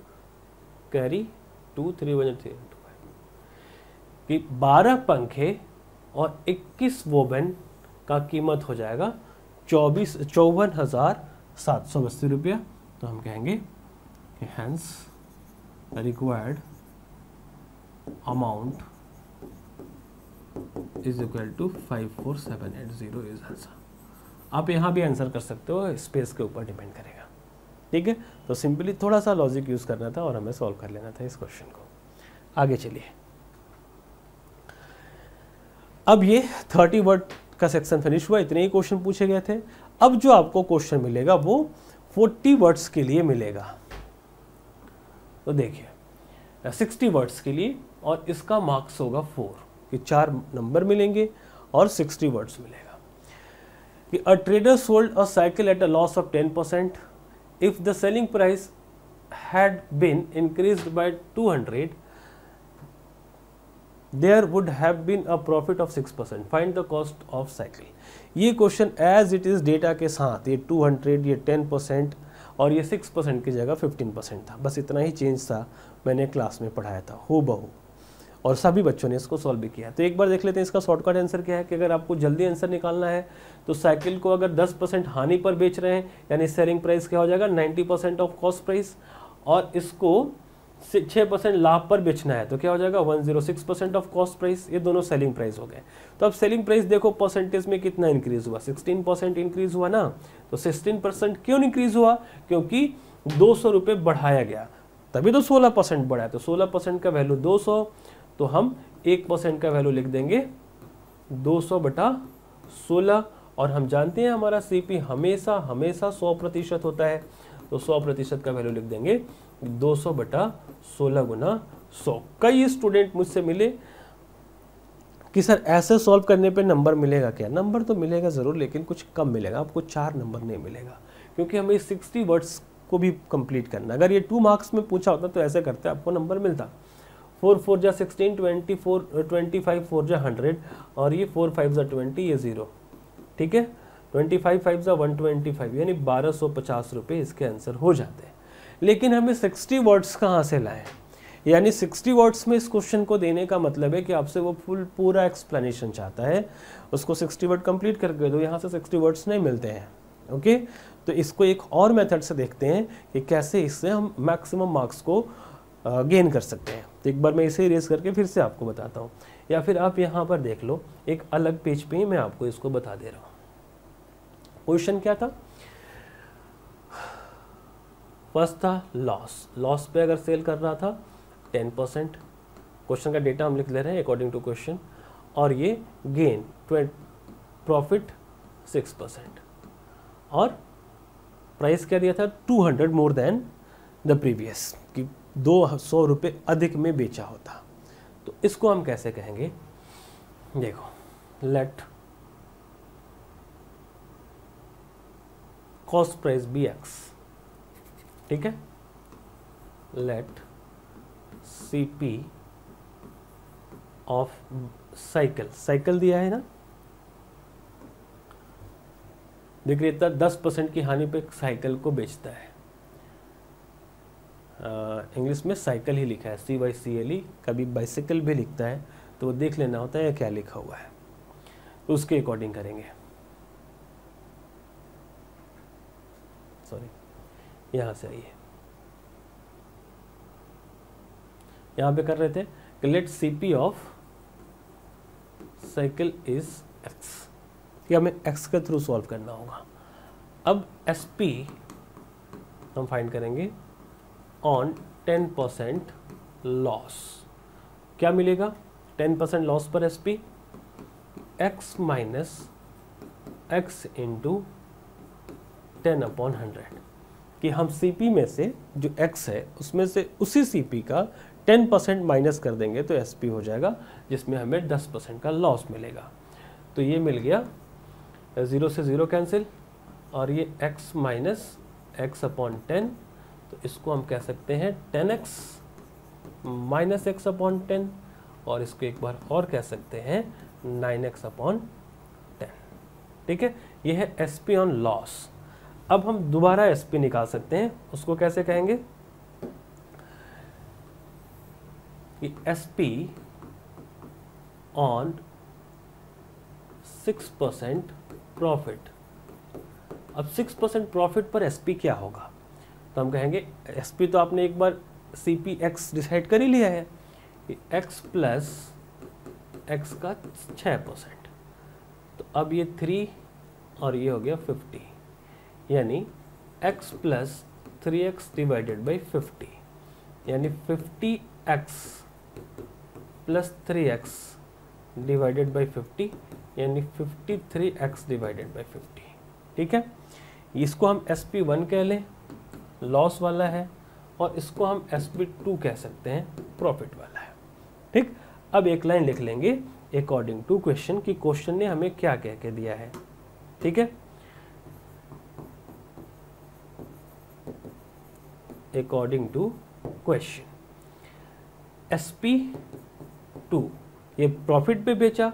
carry two three one three two five कि बारह पंखे और इक्कीस वोबन का कीमत हो जाएगा चौबीस चौवन हज़ार सात सौ अस्सी रुपया तो हम कहेंगे कि hence required amount is equal to five four seven eight zero is answer आप यहाँ भी आंसर कर सकते हो स्पेस के ऊपर डिपेंड करेगा ठीक है तो सिंपली थोड़ा सा लॉजिक यूज़ करना था और हमें सॉल्व कर लेना था इस क्वेश्चन को आगे चलिए अब ये थर्टी वर्ड का सेक्शन फिनिश हुआ इतने ही क्वेश्चन पूछे गए थे अब जो आपको क्वेश्चन मिलेगा वो फोर्टी वर्ड्स के लिए मिलेगा तो देखिए सिक्सटी वर्ड्स के लिए और इसका मार्क्स होगा फोर ये चार नंबर मिलेंगे और सिक्सटी वर्ड्स मिलेगा कि a trader sold a cycle at a loss of ten percent if the selling price had been increase by two hundred there would have been a profit of six percent find the cost of cycle ये question as it is data के साथ ये two hundred ये ten percent और ये six percent की जगह fifteen percent था बस इतना ही चेंज था मैंने क्लास में पढ़ाया था हो बहु और सभी बच्चों ने इसको सॉल्व भी किया तो एक बार देख लेते हैं इसका शॉर्टकट आंसर क्या है कि अगर आपको जल्दी आंसर निकालना है तो साइकिल को अगर 10 परसेंट हानि पर बेच रहे हैं यानी सेलिंग प्राइस क्या हो जाएगा 90 परसेंट ऑफ कॉस्ट प्राइस और इसको छः परसेंट लाभ पर बेचना है तो क्या हो जाएगा one zero six percent of cost price ये दोनों सेलिंग प्राइस हो गए तो अब सेलिंग प्राइस देखो परसेंटेज में कितना इंक्रीज हुआ सिक्सटीन परसेंट इंक्रीज हुआ ना तो सिक्सटीन परसेंट क्यों इंक्रीज हुआ क्योंकि दो सौ बढ़ाया गया तभी तो सोलह परसेंट बढ़ा है तो सोलह परसेंट का वैल्यू दो सौ तो हम एक परसेंट का वैल्यू लिख देंगे दो सौ बटा सोलह और हम जानते हैं हमारा सीपी हमेशा हमेशा सौ प्रतिशत होता है तो सौ प्रतिशत का वैल्यू लिख देंगे दो सौ बटा सोलह गुना सौ कई स्टूडेंट मुझसे मिले कि सर ऐसे सॉल्व करने पे नंबर मिलेगा क्या नंबर तो मिलेगा ज़रूर लेकिन कुछ कम मिलेगा आपको चार नंबर नहीं मिलेगा क्योंकि हमें सिक्सटी वर्ड्स को भी कंप्लीट करना अगर ये टू मार्क्स में पूछा होता तो ऐसे करते आपको नंबर मिलता फोर फोर जा sixteen twenty four twenty five four जा हंड्रेड और ये फोर फाइव जा ट्वेंटी ये ज़ीरो ठीक है ट्वेंटी फाइव फाइव जा वन ट्वेंटी फाइव यानी बारह सौ पचास रुपये इसके आंसर हो जाते हैं लेकिन हमें सिक्सटी वर्ड्स कहाँ से लाएँ यानी सिक्सटी वर्ड्स में इस क्वेश्चन को देने का मतलब है कि आपसे वो फुल पूरा एक्सप्लेनेशन चाहता है उसको सिक्सटी वर्ड कम्प्लीट करके दो यहाँ से सिक्सटी वर्ड्स नहीं मिलते हैं ओके तो इसको एक और मेथड से देखते हैं कि कैसे इससे हम मैक्सिमम मार्क्स को गेन कर सकते हैं तो एक बार मैं इसे रेस करके फिर से आपको बताता हूँ या फिर आप यहाँ पर देख लो एक अलग पेज पे ही मैं आपको इसको बता दे रहा हूँ क्वेश्चन क्या था फर्स्ट था लॉस लॉस पे अगर सेल कर रहा था टेन परसेंट क्वेश्चन का डेटा हम लिख ले रहे हैं अकॉर्डिंग टू क्वेश्चन और ये गेन प्रॉफिट सिक्स परसेंट और प्राइस क्या दिया था two hundred more than the previous दो सौ रुपये अधिक में बेचा होता तो इसको हम कैसे कहेंगे देखो let cost price be X ठीक है let C P of cycle cycle दिया है ना विक्रेता दस परसेंट की हानि पर साइकिल को बेचता है इंग्लिश में साइकिल ही लिखा है सी वाई सी एल ई कभी बाइसिकल भी लिखता है तो वो देख लेना होता है क्या लिखा हुआ है तो उसके अकॉर्डिंग करेंगे सॉरी यहाँ से आइए यहाँ पे कर रहे थे कि let C P of cycle is X या हमें एक्स के थ्रू सॉल्व करना होगा अब एस पी हम फाइंड करेंगे ऑन टेन परसेंट लॉस क्या मिलेगा टेन परसेंट लॉस पर S P X minus X into ten upon hundred कि हम सीपी में से जो एक्स है उसमें से उसी सीपी का टेन परसेंट माइनस कर देंगे तो एस पी हो जाएगा जिसमें हमें दस परसेंट का लॉस मिलेगा तो ये मिल गया ज़ीरो से ज़ीरो कैंसिल और ये X minus X upon ten तो इसको हम कह सकते हैं ten X minus X upon ten और इसको एक बार और कह सकते हैं नाइन एक्स अपॉन टेन ठीक है ये है एस पी ऑन लॉस अब हम दोबारा एस पी निकाल सकते हैं उसको कैसे कहेंगे कि S P on six percent profit अब सिक्स परसेंट प्रॉफिट पर एसपी क्या होगा तो हम कहेंगे पी तो आपने एक बार सी पी एक्स डिसाइड कर ही लिया है कि एक्स प्लस एक्स का छः परसेंट तो अब ये थ्री और ये हो गया फिफ्टी यानी X plus three X divided by fifty यानी fifty X plus three X divided by fifty यानी fifty three X divided by fifty ठीक है इसको हम एस पी वन कह लें लॉस वाला है और इसको हम एस पी टू कह सकते हैं प्रॉफिट वाला है ठीक अब एक लाइन लिख लेंगे अकॉर्डिंग टू क्वेश्चन कि क्वेश्चन ने हमें क्या कह के दिया है ठीक है according to question S P two ये प्रॉफिट पे बेचा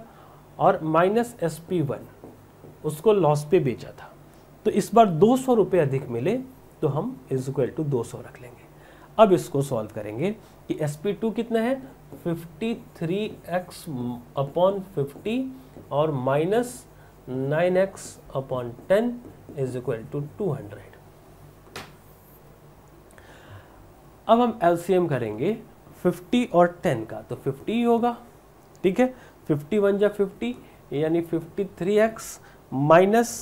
और माइनस एस पी वन उसको लॉस पे बेचा था तो इस बार दो सौ रुपये अधिक मिले तो हम इज इक्वल टू दो रख लेंगे अब इसको सॉल्व करेंगे कि एस पी टू कितना है fifty three X upon fifty और minus nine X upon ten is equal to two hundred अब हम एलसीएम करेंगे फिफ्टी और टेन का तो फिफ्टी होगा ठीक है फिफ्टी वन या फिफ्टी यानी फिफ्टी थ्री एक्स माइनस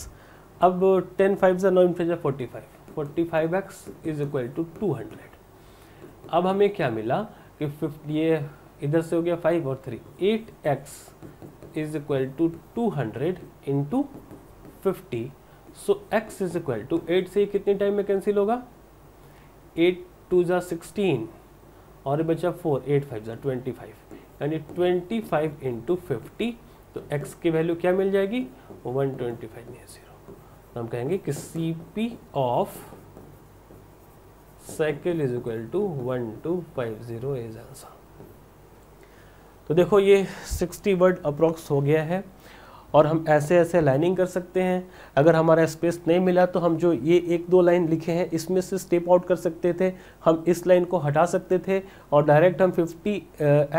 अब टेन फाइव जा nine five forty five forty five X is equal to two hundred अब हमें क्या मिला कि फिफ्टी ये इधर से हो गया फाइव और three eight X is equal to two hundred into fifty so X is equal to eight से कितने टाइम में कैंसिल होगा एट टू ज़ा सिक्सटीन और बचा फोर एट फाइव ज़ा ट्वेंटी फाइव यानी ट्वेंटी फाइव इंटू फिफ्टी तो एक्स की वैल्यू क्या मिल जाएगी वन ट्वेंटी फाइव नहीं जीरो हम कहेंगे कि C P of cycle is equal to one two five zero is answer तो देखो ये सिक्सटी वर्ड अप्रोक्स हो गया है और हम ऐसे ऐसे लाइनिंग कर सकते हैं अगर हमारा स्पेस नहीं मिला तो हम जो ये एक दो लाइन लिखे हैं इसमें से स्टेप आउट कर सकते थे हम इस लाइन को हटा सकते थे और डायरेक्ट हम 50x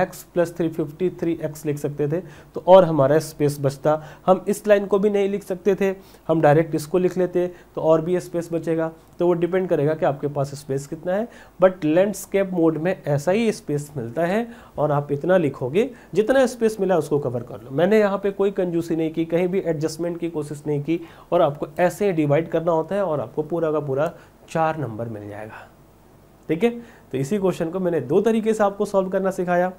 X plus three fifty three X लिख सकते थे तो और हमारा स्पेस बचता हम इस लाइन को भी नहीं लिख सकते थे हम डायरेक्ट इसको लिख लेते तो और भी स्पेस बचेगा तो वो डिपेंड करेगा कि आपके पास स्पेस कितना है बट लैंडस्केप मोड में ऐसा ही स्पेस मिलता है और आप इतना लिखोगे जितना स्पेस मिला उसको कवर कर लो मैंने यहाँ पे कोई कंजूसी नहीं की कहीं भी एडजस्टमेंट की कोशिश नहीं की और आपको ऐसे ही डिवाइड करना होता है और आपको पूरा का पूरा चार नंबर मिल जाएगा ठीक है तो इसी क्वेश्चन को मैंने दो तरीके से आपको सॉल्व करना सिखाया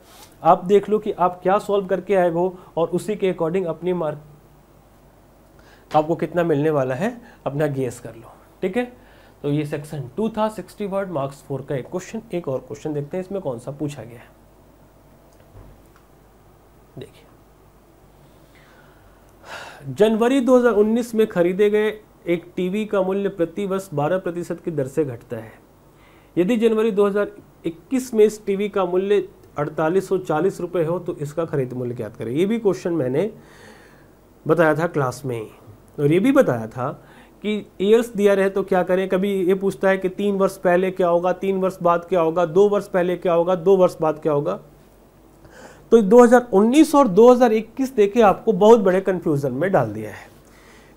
आप देख लो कि आप क्या सॉल्व करके आए हो और उसी के अकॉर्डिंग अपनी मार्क आपको कितना मिलने वाला है अपना गेस कर लो ठीक है तो ये सेक्शन टू था सिक्सटी वर्ड मार्क्स फोर का एक क्वेश्चन एक और क्वेश्चन देखते हैं इसमें कौन सा पूछा गया है देखिए जनवरी 2019 में खरीदे गए एक टीवी का मूल्य प्रति वर्ष बारह प्रतिशत की दर से घटता है यदि जनवरी 2021 में इस टीवी का मूल्य अड़तालीस सौ चालीस हो तो इसका खरीद मूल्य ज्ञात करें ये भी क्वेश्चन मैंने बताया था क्लास में ही और ये भी बताया था कि ईयर्स दिया रहे तो क्या करें कभी ये पूछता है कि तीन वर्ष पहले क्या होगा तीन वर्ष बाद क्या होगा दो वर्ष पहले क्या होगा दो वर्ष बाद क्या होगा तो 2019 और 2021 देखे आपको बहुत बड़े कंफ्यूजन में डाल दिया है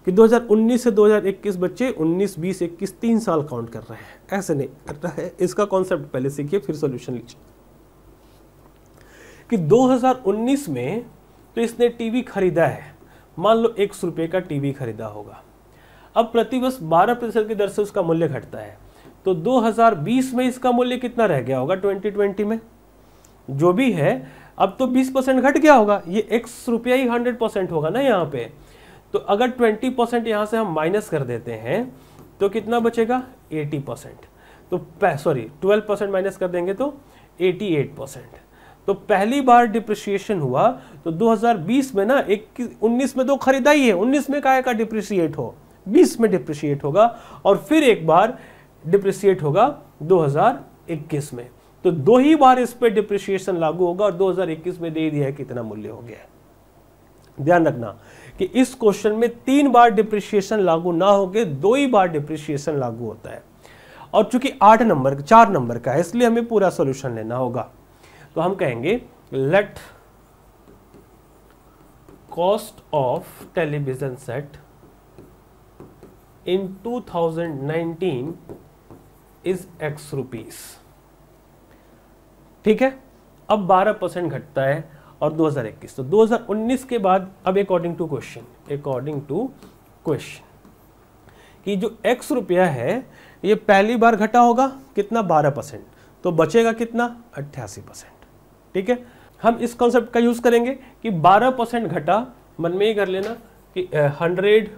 कि 2019 से 2021 बच्चे 19, 20, 21 तीन साल काउंट कर रहे हैं ऐसे नहीं करता है इसका कॉन्सेप्ट पहले सीखिए फिर सोल्यूशन लीजिए कि 2019 में तो इसने टीवी खरीदा है मान लो एक सौ का टीवी खरीदा होगा अब प्रतिवर्ष बारह प्रतिशत की दर से उसका मूल्य घटता है तो 2020 में इसका मूल्य कितना रह गया होगा 2020 में जो भी है अब तो 20 परसेंट घट गया होगा ये एक्स रुपया ही 100 परसेंट होगा ना यहाँ पे तो अगर 20 परसेंट यहाँ से हम माइनस कर देते हैं तो कितना बचेगा 80 परसेंट तो सॉरी 12 परसेंट माइनस कर देंगे तो 88 परसेंट तो पहली बार डिप्रिसिएशन हुआ तो 2020 में ना एक उन्नीस में तो खरीदा ही है उन्नीस में काय का डिप्रिसिएट हो 2020 में डिप्रिशिएट होगा और फिर एक बार डिप्रिशिएट होगा 2021 में तो दो ही बार इस पर डिप्रिशिएशन लागू होगा और 2021 में दे दिया है कितना मूल्य हो गया है ध्यान रखना कि इस क्वेश्चन में तीन बार डिप्रिशिएशन लागू ना होकर दो ही बार डिप्रिशिएशन लागू होता है और चूंकि आठ नंबर चार नंबर का है इसलिए हमें पूरा सोल्यूशन लेना होगा तो हम कहेंगे let cost of television set in 2019 is x rupees ठीक है अब 12 परसेंट घटता है और 2021 तो 2019 के बाद अब according to question according to question कि जो x रुपया है ये पहली बार घटा होगा कितना 12 परसेंट तो बचेगा कितना अट्ठासी परसेंट ठीक है हम इस कॉन्सेप्ट का यूज़ करेंगे कि 12 परसेंट घटा मन में ही कर लेना कि hundred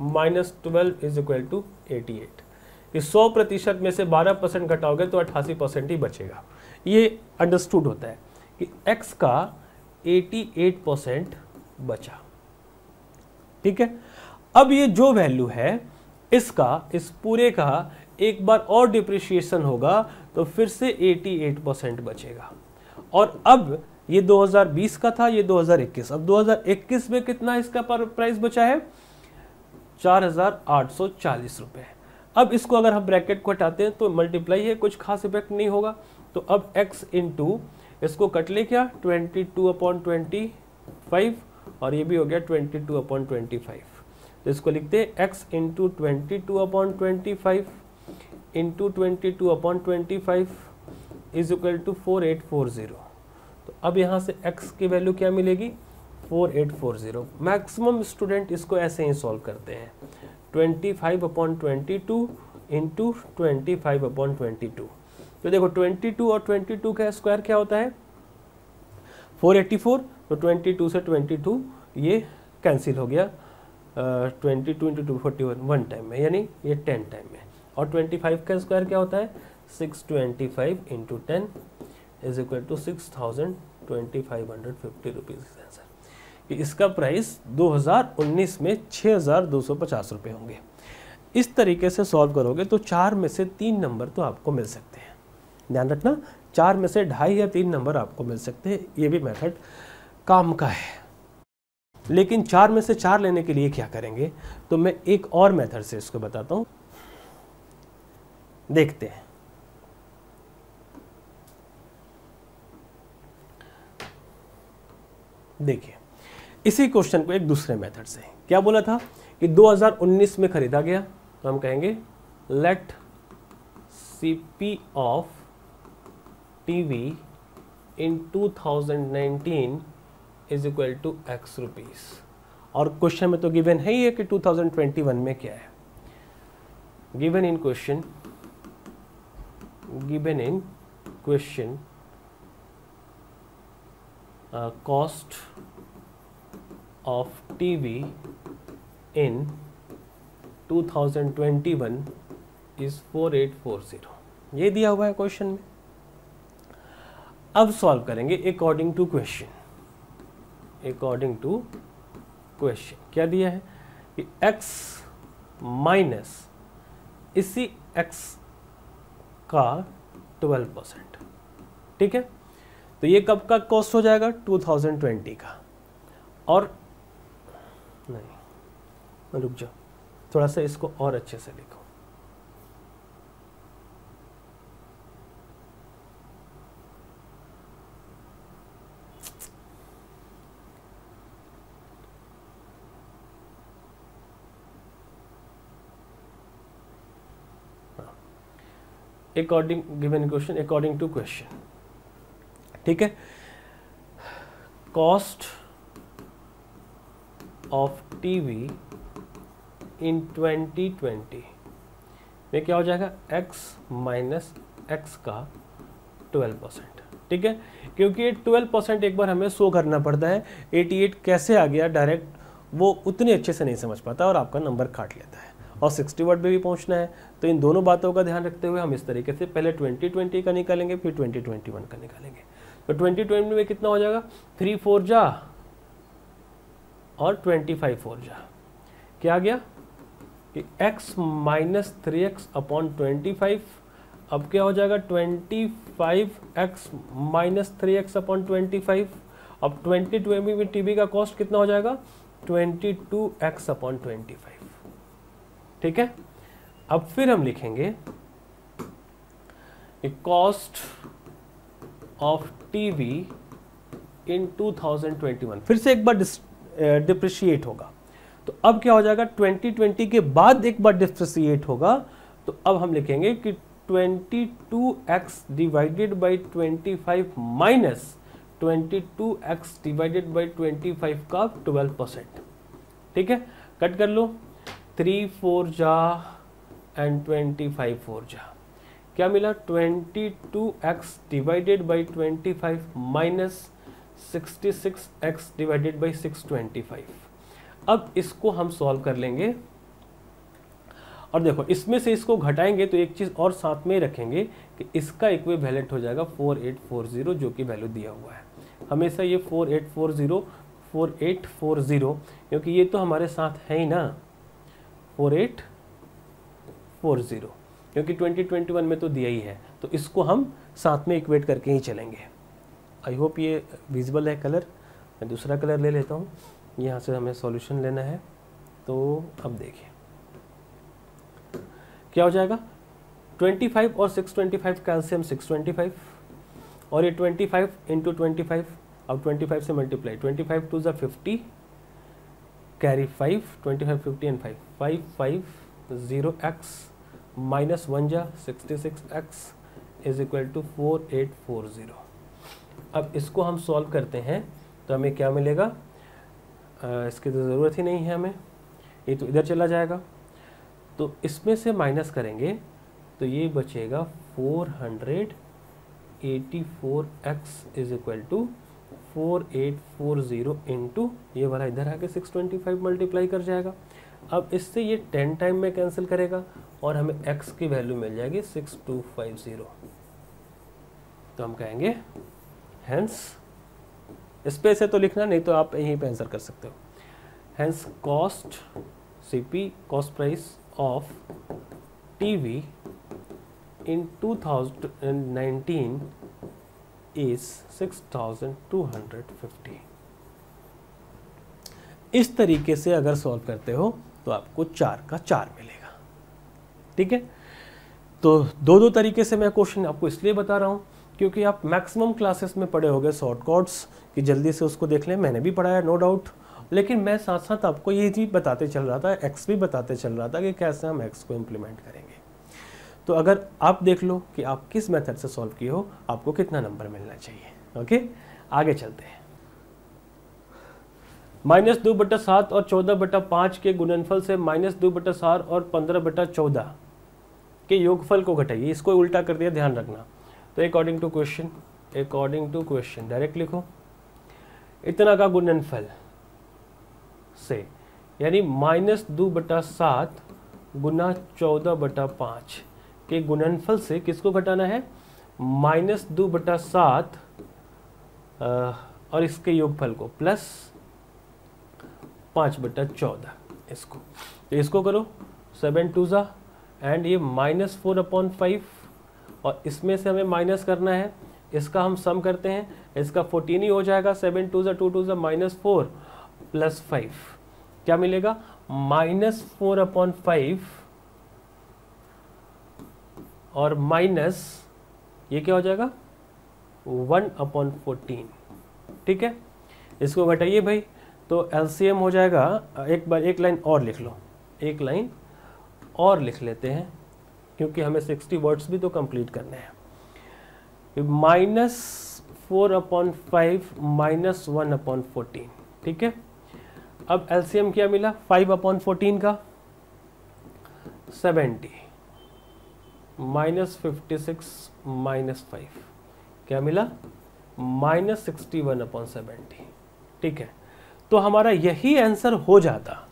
minus twelve is equal to eighty eight इस सौ प्रतिशत में से बारह परसेंट घटाओगे तो अट्ठासी परसेंट ही बचेगा ये अंडरस्टूड होता है कि x का एटी एट परसेंट बचा ठीक है अब ये जो वैल्यू है इसका इस पूरे का एक बार और डिप्रिशिएशन होगा तो फिर से 88 परसेंट बचेगा और अब ये 2020 का था ये 2021 अब 2021 में कितना इसका प्राइस बचा है चार हज़ार आठ सौ चालीस रुपये अब इसको अगर हम ब्रैकेट को हटाते हैं तो मल्टीप्लाई है कुछ खास इफेक्ट नहीं होगा तो अब x इन इसको कट ले क्या twenty two upon twenty five और ये भी हो गया twenty two upon twenty five तो इसको लिखते हैं x into twenty two upon twenty five into twenty two upon twenty five is equal to four eight four zero तो अब यहाँ से x की वैल्यू क्या मिलेगी four eight four zero maximum student इसको ऐसे ही सॉल्व करते हैं twenty five upon twenty two into twenty five upon twenty two तो देखो ट्वेंटी टू और ट्वेंटी टू का स्क्वायर क्या होता है फोर एट्टी फोर तो ट्वेंटी टू से ट्वेंटी टू ये कैंसिल हो गया twenty two into two forty one one time में यानी ये टेन टाइम में और ट्वेंटी फाइव का स्क्वायर क्या होता है six twenty five into ten is equal to six thousand twenty five hundred fifty rupees कि इसका प्राइस 2019 में छः हज़ार दो सौ पचास होंगे इस तरीके से सॉल्व करोगे तो चार में से तीन नंबर तो आपको मिल सकते हैं ध्यान रखना चार में से ढाई या तीन नंबर आपको मिल सकते हैं ये भी मेथड काम का है लेकिन चार में से चार लेने के लिए क्या करेंगे तो मैं एक और मेथड से इसको बताता हूँ देखते हैं देखिए इसी क्वेश्चन को एक दूसरे मेथड से क्या बोला था कि 2019 में खरीदा गया तो हम कहेंगे let P of TV in 2019 is equal to X rupees और क्वेश्चन में तो गिवन है ही है कि 2021 में क्या है given in question given in question cost of TV in 2021 is 4840 ये दिया हुआ है क्वेश्चन में अब सॉल्व करेंगे according to question according to question क्या दिया है कि x माइनस इसी x का 12 परसेंट ठीक है तो ये कब का कॉस्ट हो जाएगा 2020 का और रुक जाओ थोड़ा सा इसको और अच्छे से लिखो according given question according to question ठीक है cost of TV in twenty twenty में क्या हो जाएगा x माइनस एक्स का ट्वेल्व परसेंट ठीक है क्योंकि ये ट्वेल्व परसेंट एक बार हमें शो करना पड़ता है एटी एट कैसे आ गया डायरेक्ट वो उतने अच्छे से नहीं समझ पाता और आपका नंबर काट लेता है और 60 वर्ड पे भी पहुंचना है तो इन दोनों बातों का ध्यान रखते हुए हम इस तरीके से पहले 2020 का निकालेंगे फिर 2021 का निकालेंगे तो 2020 में कितना हो जाएगा थ्री फोर जा और ट्वेंटी फाइव फोर जा क्या आ गया कि x minus three X upon twenty five अब क्या हो जाएगा twenty five X minus three X upon twenty five अब twenty two M B T का कॉस्ट कितना हो जाएगा twenty two X upon twenty five ठीक है अब फिर हम लिखेंगे cost of TV in two thousand twenty one फिर से एक बार डिप्रिशिएट होगा तो अब क्या हो जाएगा 2020 के बाद एक बार डिफ्रेसिएट होगा तो अब हम लिखेंगे कि 22x divided by 25 minus 22x divided by twenty 25 का ट्वेल्व परसेंट ठीक है कट कर लो थ्री फोर जा एंड ट्वेंटी फाइव फोर जा क्या मिला twenty two X divided by twenty five minus sixty six X divided by six twenty five अब इसको हम सॉल्व कर लेंगे और देखो इसमें से इसको घटाएंगे तो एक चीज़ और साथ में रखेंगे कि इसका इक्वे वैलेंट हो जाएगा फोर एट फोर ज़ीरो जो कि वैल्यू दिया हुआ है हमेशा ये four eight four zero four eight four zero क्योंकि ये तो हमारे साथ है ही ना फोर एट फोर ज़ीरो क्योंकि ट्वेंटी ट्वेंटी वन में तो दिया ही है तो इसको हम साथ में इक्वेट करके ही चलेंगे आई होप ये विजिबल है कलर मैं दूसरा कलर ले लेता हूँ यहाँ से हमें सॉल्यूशन लेना है तो अब देखिए क्या हो जाएगा 25 और 625 कैल्शियम 625 और ये 25 इंटू ट्वेंटी अब 25 से मल्टीप्लाई 25 फाइव टू ज़ा fifty carry five twenty five fifty and five five five zero X minus one जा sixty six X is equal to four eight four zero अब इसको हम सॉल्व करते हैं तो हमें क्या मिलेगा इसकी तो ज़रूरत ही नहीं है हमें ये तो इधर चला जाएगा तो इसमें से माइनस करेंगे तो ये बचेगा four hundred eighty four X is equal to four eight four zero into ये वाला इधर आके सिक्स ट्वेंटी फाइव मल्टीप्लाई कर जाएगा अब इससे ये टेन टाइम में कैंसिल करेगा और हमें एक्स की वैल्यू मिल जाएगी सिक्स टू फाइव ज़ीरो तो हम कहेंगे हैंस स्पेस है तो लिखना नहीं तो आप यहीं पे आंसर कर सकते हो hence cost CP cost price of TV in two thousand nineteen is six two hundred fifty इस तरीके से अगर सॉल्व करते हो तो आपको चार का चार मिलेगा ठीक है तो दो दो तरीके से मैं क्वेश्चन आपको इसलिए बता रहा हूं क्योंकि आप मैक्सिमम क्लासेस में पढ़े होंगे गए कोड्स कि जल्दी से उसको देख लें मैंने भी पढ़ाया नो डाउट लेकिन मैं साथ साथ आपको ये भी बताते चल रहा था एक्स भी बताते चल रहा था कि कैसे हम एक्स को इम्प्लीमेंट करेंगे तो अगर आप देख लो कि आप किस मेथड से सॉल्व किए हो आपको कितना नंबर मिलना चाहिए ओके आगे चलते हैं माइनस दो बटा सात और चौदह बटा पाँच के गुणनफल से माइनस दो बटा सात और पंद्रह बटा चौदह के योगफल को घटाइए इसको उल्टा कर दिया ध्यान रखना तो according to question according to question direct लिखो इतना का गुणनफल से यानी माइनस दो बटा सात गुना चौदह बटा पाँच के गुणनफल से किसको घटाना है माइनस दो बटा सात और इसके योगफल को प्लस पाँच बटा चौदह इसको तो इसको करो सेवन टू सा एंड ये माइनस फोर अपॉन फाइव और इसमें से हमें माइनस करना है इसका हम सम करते हैं इसका फोर्टीन ही हो जाएगा सेवन टू ज़ा two two minus four plus five क्या मिलेगा माइनस फोर अपॉन फाइव और माइनस ये क्या हो जाएगा वन अपॉन फोर्टीन ठीक है इसको घटाइए भाई तो एलसीएम हो जाएगा एक बार एक लाइन और लिख लो एक लाइन और लिख लेते हैं क्योंकि हमें सिक्सटी वर्ड्स भी तो कंप्लीट करने हैं minus four upon five minus one upon fourteen ठीक है अब एलसीएम क्या मिला फाइव अपॉन फोर्टीन का seventy minus fifty six minus five क्या मिला minus sixty one upon seventy ठीक है तो हमारा यही आंसर हो जाता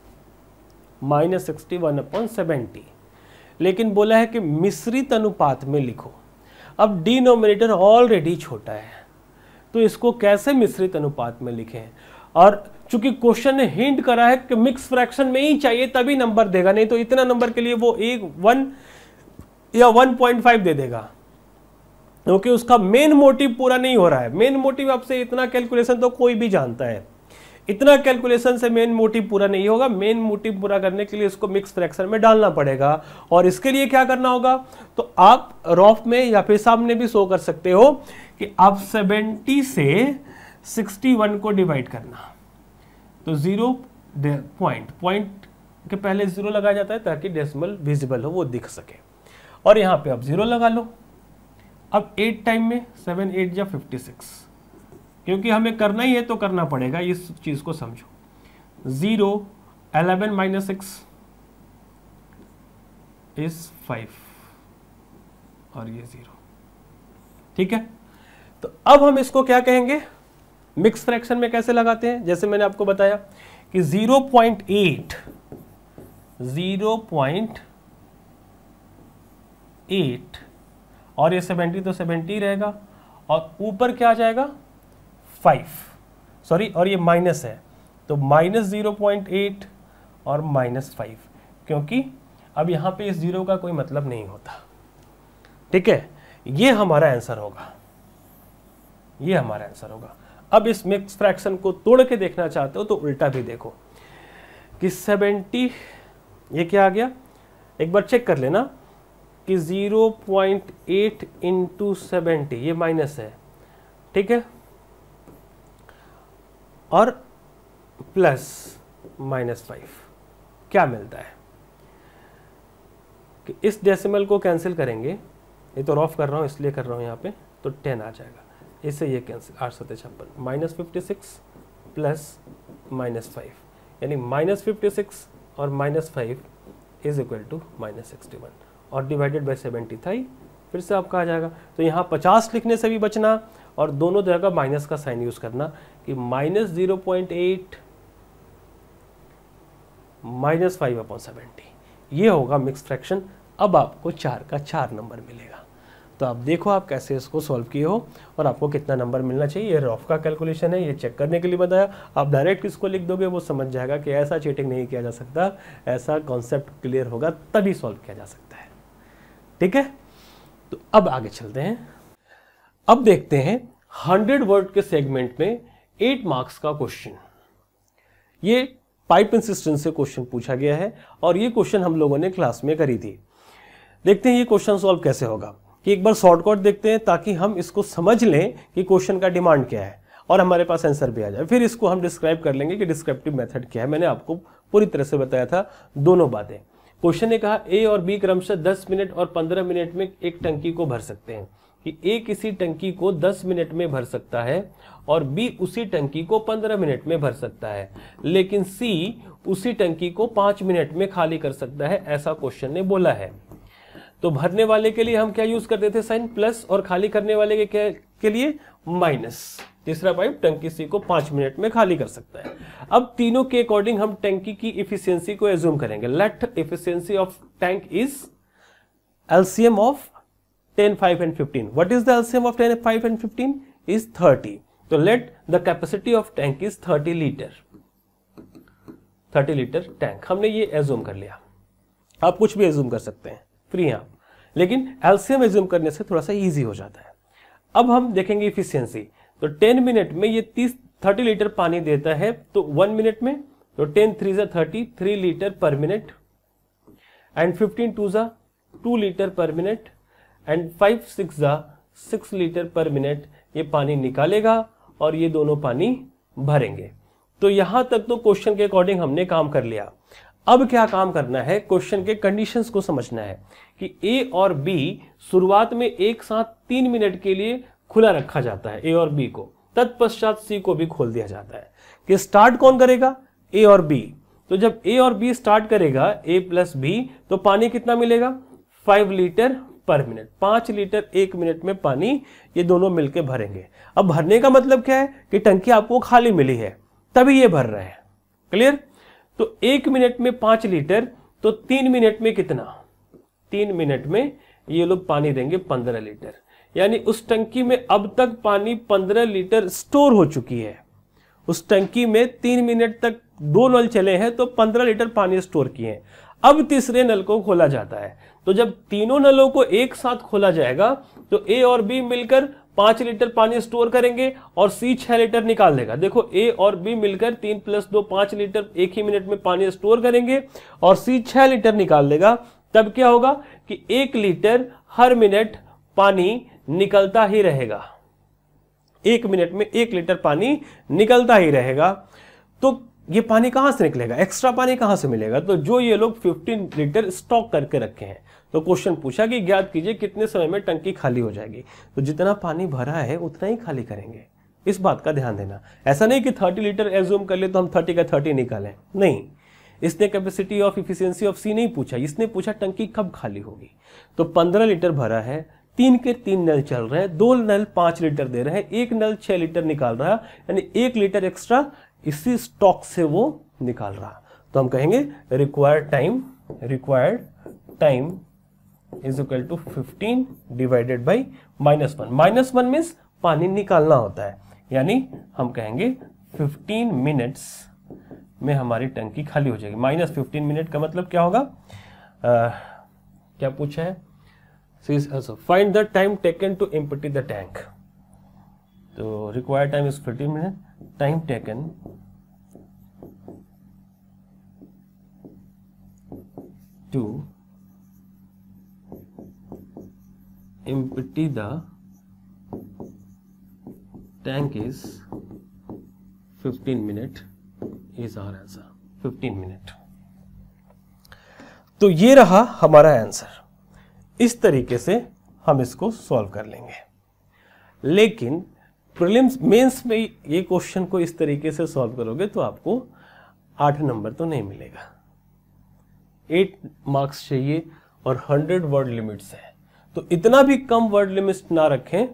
minus sixty one upon seventy लेकिन बोला है कि मिश्रित अनुपात में लिखो अब डिनोमिनेटर ऑलरेडी छोटा है तो इसको कैसे मिश्रित अनुपात में लिखें और चूंकि क्वेश्चन ने हिंट करा है कि मिक्स फ्रैक्शन में ही चाहिए तभी नंबर देगा नहीं तो इतना नंबर के लिए वो एक वन या वन पॉइंट फाइव दे देगा क्योंकि तो उसका मेन मोटिव पूरा नहीं हो रहा है मेन मोटिव आपसे इतना कैलकुलेशन तो कोई भी जानता है इतना कैलकुलेशन से मेन मोटिव पूरा नहीं होगा मेन मोटिव पूरा करने के लिए इसको मिक्स फ्रैक्शन में डालना पड़ेगा और इसके लिए क्या करना होगा तो आप रॉफ में या फिर सामने भी शो कर सकते हो कि आप सेवेंटी से सिक्सटी वन को डिवाइड करना तो जीरो पॉइंट पॉइंट के पहले जीरो लगाया जाता है ताकि डेसिमल विजिबल हो वो दिख सके और यहाँ पे आप जीरो लगा लो अब एट टाइम में सेवन एट या फिफ्टी सिक्स क्योंकि हमें करना ही है तो करना पड़ेगा इस चीज़ को समझो zero eleven minus six is five और ये ज़ीरो ठीक है तो अब हम इसको क्या कहेंगे मिक्स फ्रैक्शन में कैसे लगाते हैं जैसे मैंने आपको बताया कि zero zero point eight point eight और ये सेवेंटी तो सेवेंटी रहेगा और ऊपर क्या आ जाएगा फाइव सॉरी और ये माइनस है तो माइनस ज़ीरो पॉइंट एट और माइनस फाइव क्योंकि अब यहाँ पे इस ज़ीरो का कोई मतलब नहीं होता ठीक है ये हमारा आंसर होगा ये हमारा आंसर होगा अब इस मिक्स फ्रैक्शन को तोड़ के देखना चाहते हो तो उल्टा भी देखो कि सेवेंटी ये क्या आ गया एक बार चेक कर लेना कि zero point eight into seventy ये माइनस है ठीक है और प्लस माइनस फाइव क्या मिलता है कि इस डेसिमल को कैंसिल करेंगे ये तो ऑफ कर रहा हूँ इसलिए कर रहा हूँ यहाँ पे तो टेन आ जाएगा इससे ये कैंसिल आठ सौ छप्पन minus fifty six plus minus five यानी माइनस फिफ्टी सिक्स और minus five is equal to minus sixty one और डिवाइडेड बाई सेवेंटी थाई फिर से आपका आ जाएगा तो यहाँ पचास लिखने से भी बचना और दोनों जगह माइनस का साइन यूज़ करना कि minus zero point eight minus five upon seventy ये होगा मिक्स फ्रैक्शन अब आपको चार का चार नंबर मिलेगा तो आप देखो आप कैसे इसको सॉल्व किए हो और आपको कितना नंबर मिलना चाहिए ये रॉफ का कैलकुलेशन है ये चेक करने के लिए बताया आप डायरेक्ट किसको लिख दोगे वो समझ जाएगा कि ऐसा चीटिंग नहीं किया जा सकता ऐसा कॉन्सेप्ट क्लियर होगा तभी सॉल्व किया जा सकता है ठीक है तो अब आगे चलते हैं अब देखते हैं हंड्रेड वर्ड के सेगमेंट में एट मार्क्स का क्वेश्चन ये पाइप इंसिस्टेंस से क्वेश्चन पूछा गया है और ये क्वेश्चन हम लोगों ने क्लास में करी थी देखते हैं ये क्वेश्चन सॉल्व कैसे होगा कि एक बार शॉर्टकट देखते हैं ताकि हम इसको समझ लें कि क्वेश्चन का डिमांड क्या है और हमारे पास आंसर भी आ जाए फिर इसको हम डिस्क्राइब कर लेंगे कि डिस्क्रिप्टिव मेथड क्या है मैंने आपको पूरी तरह से बताया था दोनों बातें क्वेश्चन ने कहा ए और बी क्रमशः 10 मिनट और 15 मिनट में एक टंकी को भर सकते हैं कि ए किसी टंकी को 10 मिनट में भर सकता है और बी उसी टंकी को 15 मिनट में भर सकता है लेकिन सी उसी टंकी को 5 मिनट में खाली कर सकता है ऐसा क्वेश्चन ने बोला है तो भरने वाले के लिए हम क्या यूज करते थे साइन प्लस और खाली करने वाले के, के लिए माइनस तीसरा पाइप टंकी सी को पांच मिनट में खाली कर सकता है अब तीनों के अकॉर्डिंग हम टंकी की इफिशियंसी को एज्यूम करेंगे let efficiency of tank is LCM of 10, 5 and 15. What is the LCM of 10, 5 and 15? Is 30. So let the capacity of tank is 30 liter. 30 liter tank. हमने ये assume कर लिया आप कुछ भी assume कर सकते हैं Free हैं आप लेकिन LCM assume करने से थोड़ा सा easy हो जाता है अब हम देखेंगे efficiency. तो 10 minute में ये 30 30 liter पानी देता है तो 1 minute में तो 10 3 ज़ा 30 3 liter per minute and 15 2 ज़ा 2 liter per minute and five six ज़ा सिक्स लीटर पर मिनट ये पानी निकालेगा और ये दोनों पानी भरेंगे तो यहाँ तक तो क्वेश्चन के अकॉर्डिंग हमने काम कर लिया अब क्या काम करना है क्वेश्चन के कंडीशंस को समझना है कि ए और बी शुरुआत में एक साथ तीन मिनट के लिए खुला रखा जाता है ए और बी को तत्पश्चात सी को भी खोल दिया जाता है कि स्टार्ट कौन करेगा ए और बी तो जब ए और बी स्टार्ट करेगा ए प्लस बी तो पानी कितना मिलेगा फाइव लीटर पर मिनट पांच लीटर एक मिनट में पानी ये दोनों मिलकर भरेंगे अब भरने का मतलब क्या है कि टंकी आपको खाली मिली है तभी ये भर रहे हैं क्लियर तो एक मिनट में पांच लीटर तो तीन मिनट में कितना तीन मिनट में ये लोग पानी देंगे पंद्रह लीटर यानी उस टंकी में अब तक पानी पंद्रह लीटर स्टोर हो चुकी है उस टंकी में तीन मिनट तक दो नल चले हैं तो पंद्रह लीटर पानी स्टोर किए हैं अब तीसरे नल को खोला जाता है तो जब तीनों नलों को एक साथ खोला जाएगा तो ए और बी मिलकर पांच लीटर पानी स्टोर करेंगे और सी छह लीटर निकाल देगा देखो ए और बी मिलकर तीन प्लस दो पांच लीटर एक ही मिनट में पानी स्टोर करेंगे और सी छह लीटर निकाल देगा तब क्या होगा कि एक लीटर हर मिनट पानी निकलता ही रहेगा एक मिनट में एक लीटर पानी निकलता ही रहेगा तो ये पानी कहाँ से निकलेगा एक्स्ट्रा पानी कहाँ से मिलेगा तो जो ये लोग 15 लीटर स्टॉक करके रखे हैं तो क्वेश्चन पूछा कि ज्ञात कीजिए कितने समय में टंकी खाली हो जाएगी तो जितना पानी भरा है उतना ही खाली करेंगे इस बात का ध्यान देना ऐसा नहीं कि 30 लीटर एज्यूम कर ले तो हम 30 का 30 निकालें नहीं इसने capacity of efficiency of C नहीं पूछा इसने पूछा टंकी कब खाली होगी तो पंद्रह लीटर भरा है तीन के तीन नल चल रहे हैं दो नल पांच लीटर दे रहे हैं एक नल छह लीटर निकाल रहा है यानी एक लीटर एक्स्ट्रा इसी स्टॉक से वो निकाल रहा तो हम कहेंगे required time required time is equal to fifteen divided by minus one minus one means पानी निकालना होता है यानी हम कहेंगे फिफ्टीन मिनट्स में हमारी टंकी खाली हो जाएगी माइनस फिफ्टीन मिनट का मतलब क्या होगा आ, क्या पूछा है find the time taken to empty the tank तो required time is fifty minute time taken to empty the tank is fifteen minute is our answer fifteen minute तो ये रहा हमारा आंसर इस तरीके से हम इसको सॉल्व कर लेंगे लेकिन प्रिलिम्स मेंस में ये क्वेश्चन को इस तरीके से सॉल्व करोगे तो आपको आठ नंबर तो नहीं मिलेगा एट मार्क्स चाहिए और हंड्रेड वर्ड लिमिट्स है तो इतना भी कम वर्ड लिमिट्स ना रखें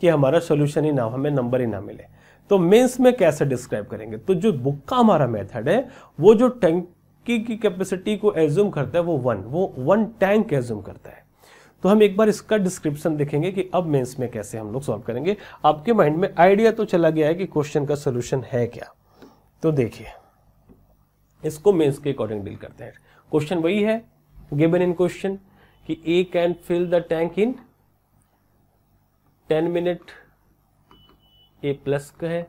कि हमारा सोल्यूशन ही ना हमें नंबर ही ना मिले तो मेंस में कैसे डिस्क्राइब करेंगे तो जो बुक का हमारा मेथड है वो जो टैंकी की कैपेसिटी को एज्यूम करता है वो वन वो वन टैंक एज्यूम करता है तो हम एक बार इसका डिस्क्रिप्शन देखेंगे कि अब मेंस में कैसे हम लोग सॉल्व करेंगे आपके माइंड में आइडिया तो चला गया है कि क्वेश्चन का सोल्यूशन है क्या तो देखिए इसको मेंस के अकॉर्डिंग डील करते हैं क्वेश्चन वही है गिवन इन क्वेश्चन कि A can fill the tank in ten minute A plus का है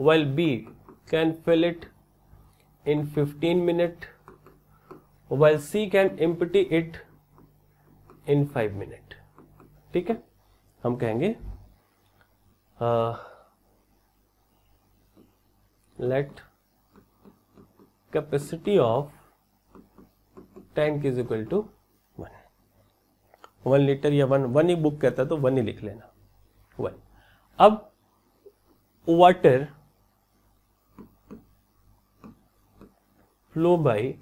well B can fill it in fifteen minute well C can empty it in five minute ठीक है हम कहेंगे let capacity of tank is equal to one one litre या one one ही book कहता है तो वन ही लिख लेना वन अब water flow by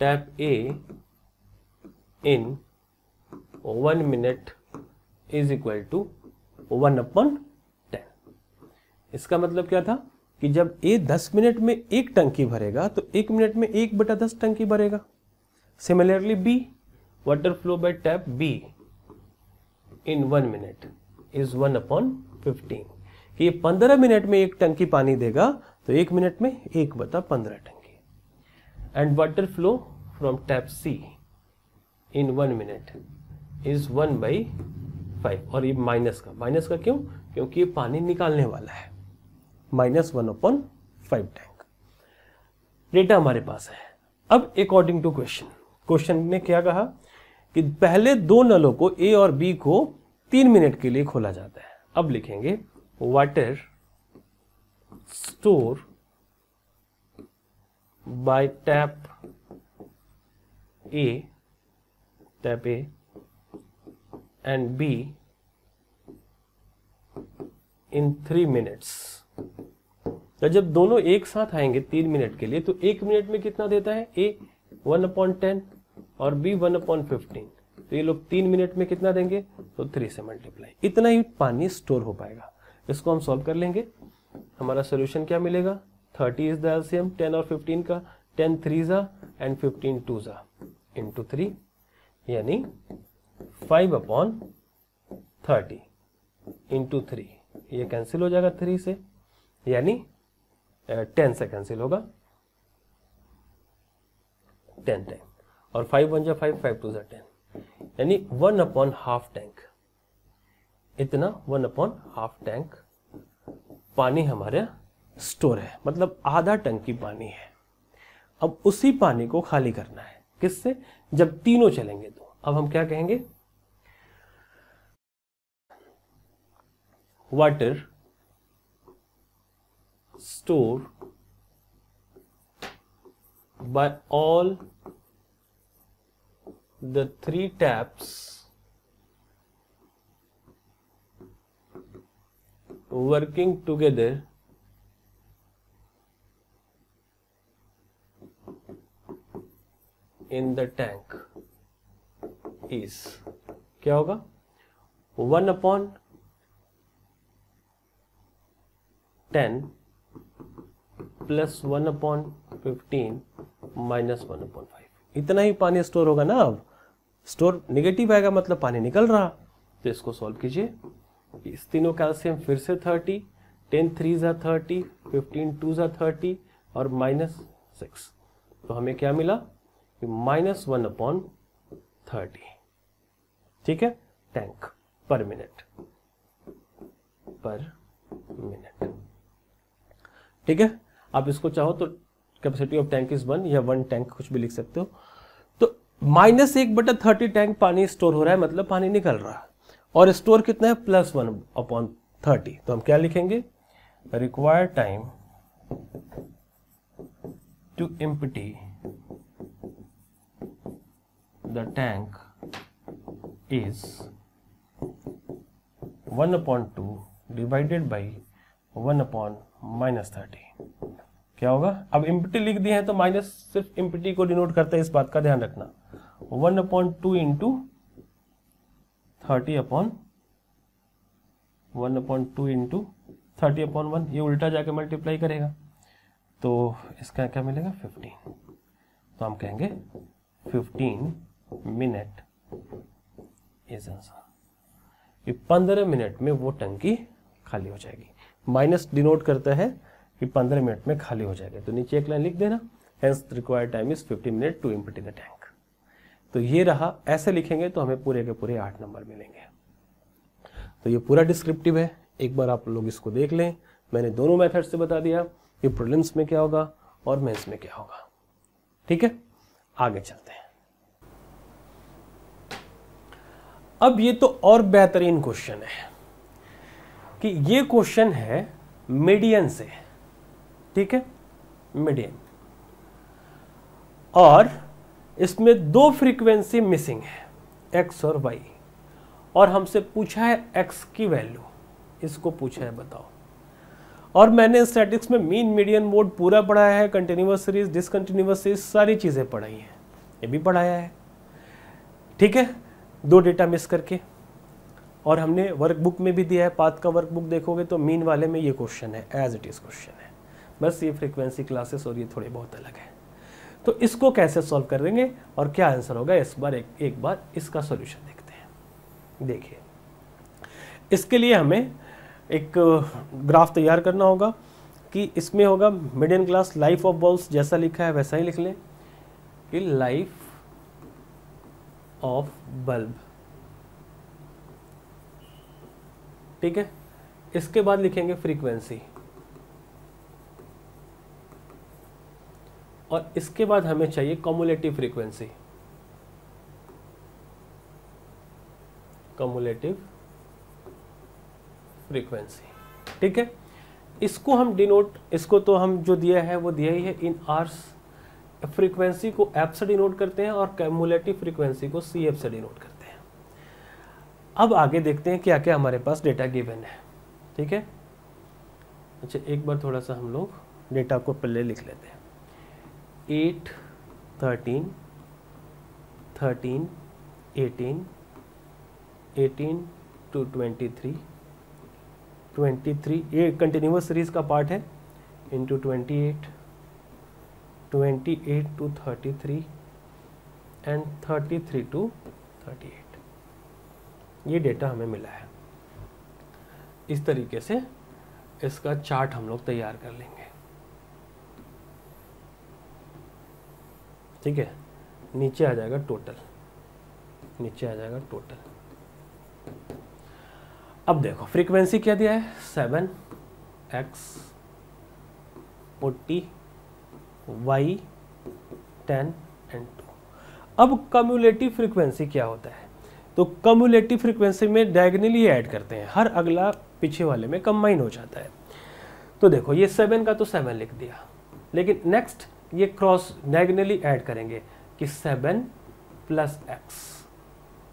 tap A in one minute is equal to one upon ten इसका मतलब क्या था कि जब ए दस मिनट में एक टंकी भरेगा तो एक मिनट में एक बटा दस टंकी भरेगा similarly B water flow by tap B in one minute is one upon fifteen कि ये पंद्रह मिनट में एक टंकी पानी देगा तो एक मिनट में एक बटा पंद्रह टंकी and water flow from tap C in one minute is one by five और ये माइनस का माइनस का क्यों क्योंकि ये पानी निकालने वाला है minus one upon five tank data हमारे पास है अब अकॉर्डिंग टू क्वेश्चन क्वेश्चन ने क्या कहा कि पहले दो नलों को ए और बी को तीन मिनट के लिए खोला जाता है अब लिखेंगे water store by tap A step A and B in three minutes. तो जब दोनों एक साथ आएंगे तीन मिनट के लिए तो एक मिनट में कितना देता है ए वन अपॉइंट टेन और बी वन अपॉइंट फिफ्टीन तो ये लोग तीन मिनट में कितना देंगे तो थ्री से मल्टीप्लाई इतना ही पानी स्टोर हो पाएगा इसको हम सॉल्व कर लेंगे हमारा सोल्यूशन क्या मिलेगा thirty is the LCM ten और फिफ्टीन का टेन थ्री जा एंड फिफ्टीन टू जा इंटू थ्री यानी five upon thirty into three ये कैंसिल हो जाएगा थ्री से यानी टेन से कैंसिल होगा टेन टाइम और फाइव वन जो फाइव फाइव टू जो टेन यानी वन अपॉन हाफ टैंक इतना वन अपॉन हाफ टैंक पानी हमारे स्टोर है मतलब आधा टंकी पानी है अब उसी पानी को खाली करना है किससे जब तीनों चलेंगे तो अब हम क्या कहेंगे water store by all the three taps working together in the tank is क्या होगा one upon ten plus one upon fifteen minus one upon five इतना ही पानी स्टोर होगा ना अब स्टोर निगेटिव आएगा मतलब पानी निकल रहा तो इसको सॉल्व कीजिए इस तीनों कैल्सियम फिर से थर्टी टेन थ्री ज़ा थर्टी फिफ्टीन टू ज़ा थर्टी और माइनस सिक्स तो हमें क्या मिला माइनस वन अपॉन थर्टी ठीक है टैंक पर मिनट पर मिनट ठीक है आप इसको चाहो तो capacity of tank is one या वन टैंक कुछ भी लिख सकते हो तो माइनस एक बटा थर्टी टैंक पानी स्टोर हो रहा है मतलब पानी निकल रहा है और स्टोर कितना है प्लस वन अपॉन थर्टी तो हम क्या लिखेंगे require time to empty the tank is 1 upon 2 divided by one upon minus thirty क्या होगा अब इम्पिटी लिख दिए है तो माइनस सिर्फ इम्पिटी को डिनोट करता है इस बात का ध्यान रखना one upon two into thirty upon one upon two into thirty upon one ये उल्टा जाके मल्टीप्लाई करेगा तो इसका क्या मिलेगा फिफ्टीन तो हम कहेंगे फिफ्टीन मिनट इज आंसर ये पंद्रह मिनट में वो टंकी खाली हो जाएगी माइनस डिनोट करता है कि पंद्रह मिनट में खाली हो जाएगा तो नीचे एक लाइन लिख देना hence required time is fifty minute to empty the tank तो ये रहा ऐसे लिखेंगे तो हमें पूरे के पूरे आठ नंबर मिलेंगे तो ये पूरा डिस्क्रिप्टिव है एक बार आप लोग इसको देख लें मैंने दोनों मेथड से बता दिया कि प्रिलिम्स में क्या होगा और मेंस में क्या होगा ठीक है आगे चलते हैं अब ये तो और बेहतरीन क्वेश्चन है कि ये क्वेश्चन है मीडियन से ठीक है मीडियन और इसमें दो फ्रीक्वेंसी मिसिंग है एक्स और वाई और हमसे पूछा है एक्स की वैल्यू इसको पूछा है बताओ और मैंने स्टैटिक्स में मीन मीडियन मोड पूरा पढ़ाया है कंटिन्यूस सीरीज डिसकंटिन्यूस सीरीज सारी चीज़ें पढ़ाई हैं ये भी पढ़ाया है ठीक है दो डेटा मिस करके और हमने वर्कबुक में भी दिया है पाथ का वर्कबुक देखोगे तो मीन वाले में ये क्वेश्चन है एज इट इज़ क्वेश्चन है बस ये फ्रीक्वेंसी क्लासेस और ये थोड़े बहुत अलग है तो इसको कैसे सॉल्व करेंगे और क्या आंसर होगा इस बार एक, एक बार इसका सॉल्यूशन देखते हैं देखिए इसके लिए हमें एक ग्राफ uh, तैयार करना होगा कि इसमें होगा median class life of balls जैसा लिखा है वैसा ही लिख लें कि लाइफ ऑफ बल्ब ठीक है इसके बाद लिखेंगे फ्रीक्वेंसी और इसके बाद हमें चाहिए कॉमुलेटिव फ्रीक्वेंसी कॉमुलेटिव फ्रीक्वेंसी ठीक है इसको हम डिनोट इसको तो हम जो दिया है वो दिया ही है इन आर्स फ्रीक्वेंसी को एफ से डिनोट करते हैं और कैमुलेटिव फ्रीक्वेंसी को सी एफ से डिनोट करते हैं अब आगे देखते हैं क्या क्या हमारे पास डेटा गिवन है ठीक है अच्छा एक बार थोड़ा सा हम लोग डेटा को पहले लिख लेते हैं eight thirteen thirteen eighteen eighteen to twenty three twenty three ये कंटिन्यूस सीरीज़ का पार्ट है into twenty eight twenty eight to thirty three and thirty three to thirty eight ये डेटा हमें मिला है इस तरीके से इसका चार्ट हम लोग तैयार कर लेंगे ठीक है नीचे आ जाएगा टोटल नीचे आ जाएगा टोटल अब देखो फ्रीक्वेंसी क्या दिया है seven X forty Y ten and two अब कम्युलेटिव फ्रीक्वेंसी क्या होता है तो कम्युलेटिव फ्रीक्वेंसी में डायगनली ऐड करते हैं हर अगला पीछे वाले में कंबाइन हो जाता है तो देखो ये सेवन का तो सेवन लिख दिया लेकिन नेक्स्ट ये क्रॉस डायगनली ऐड करेंगे कि सेवन प्लस एक्स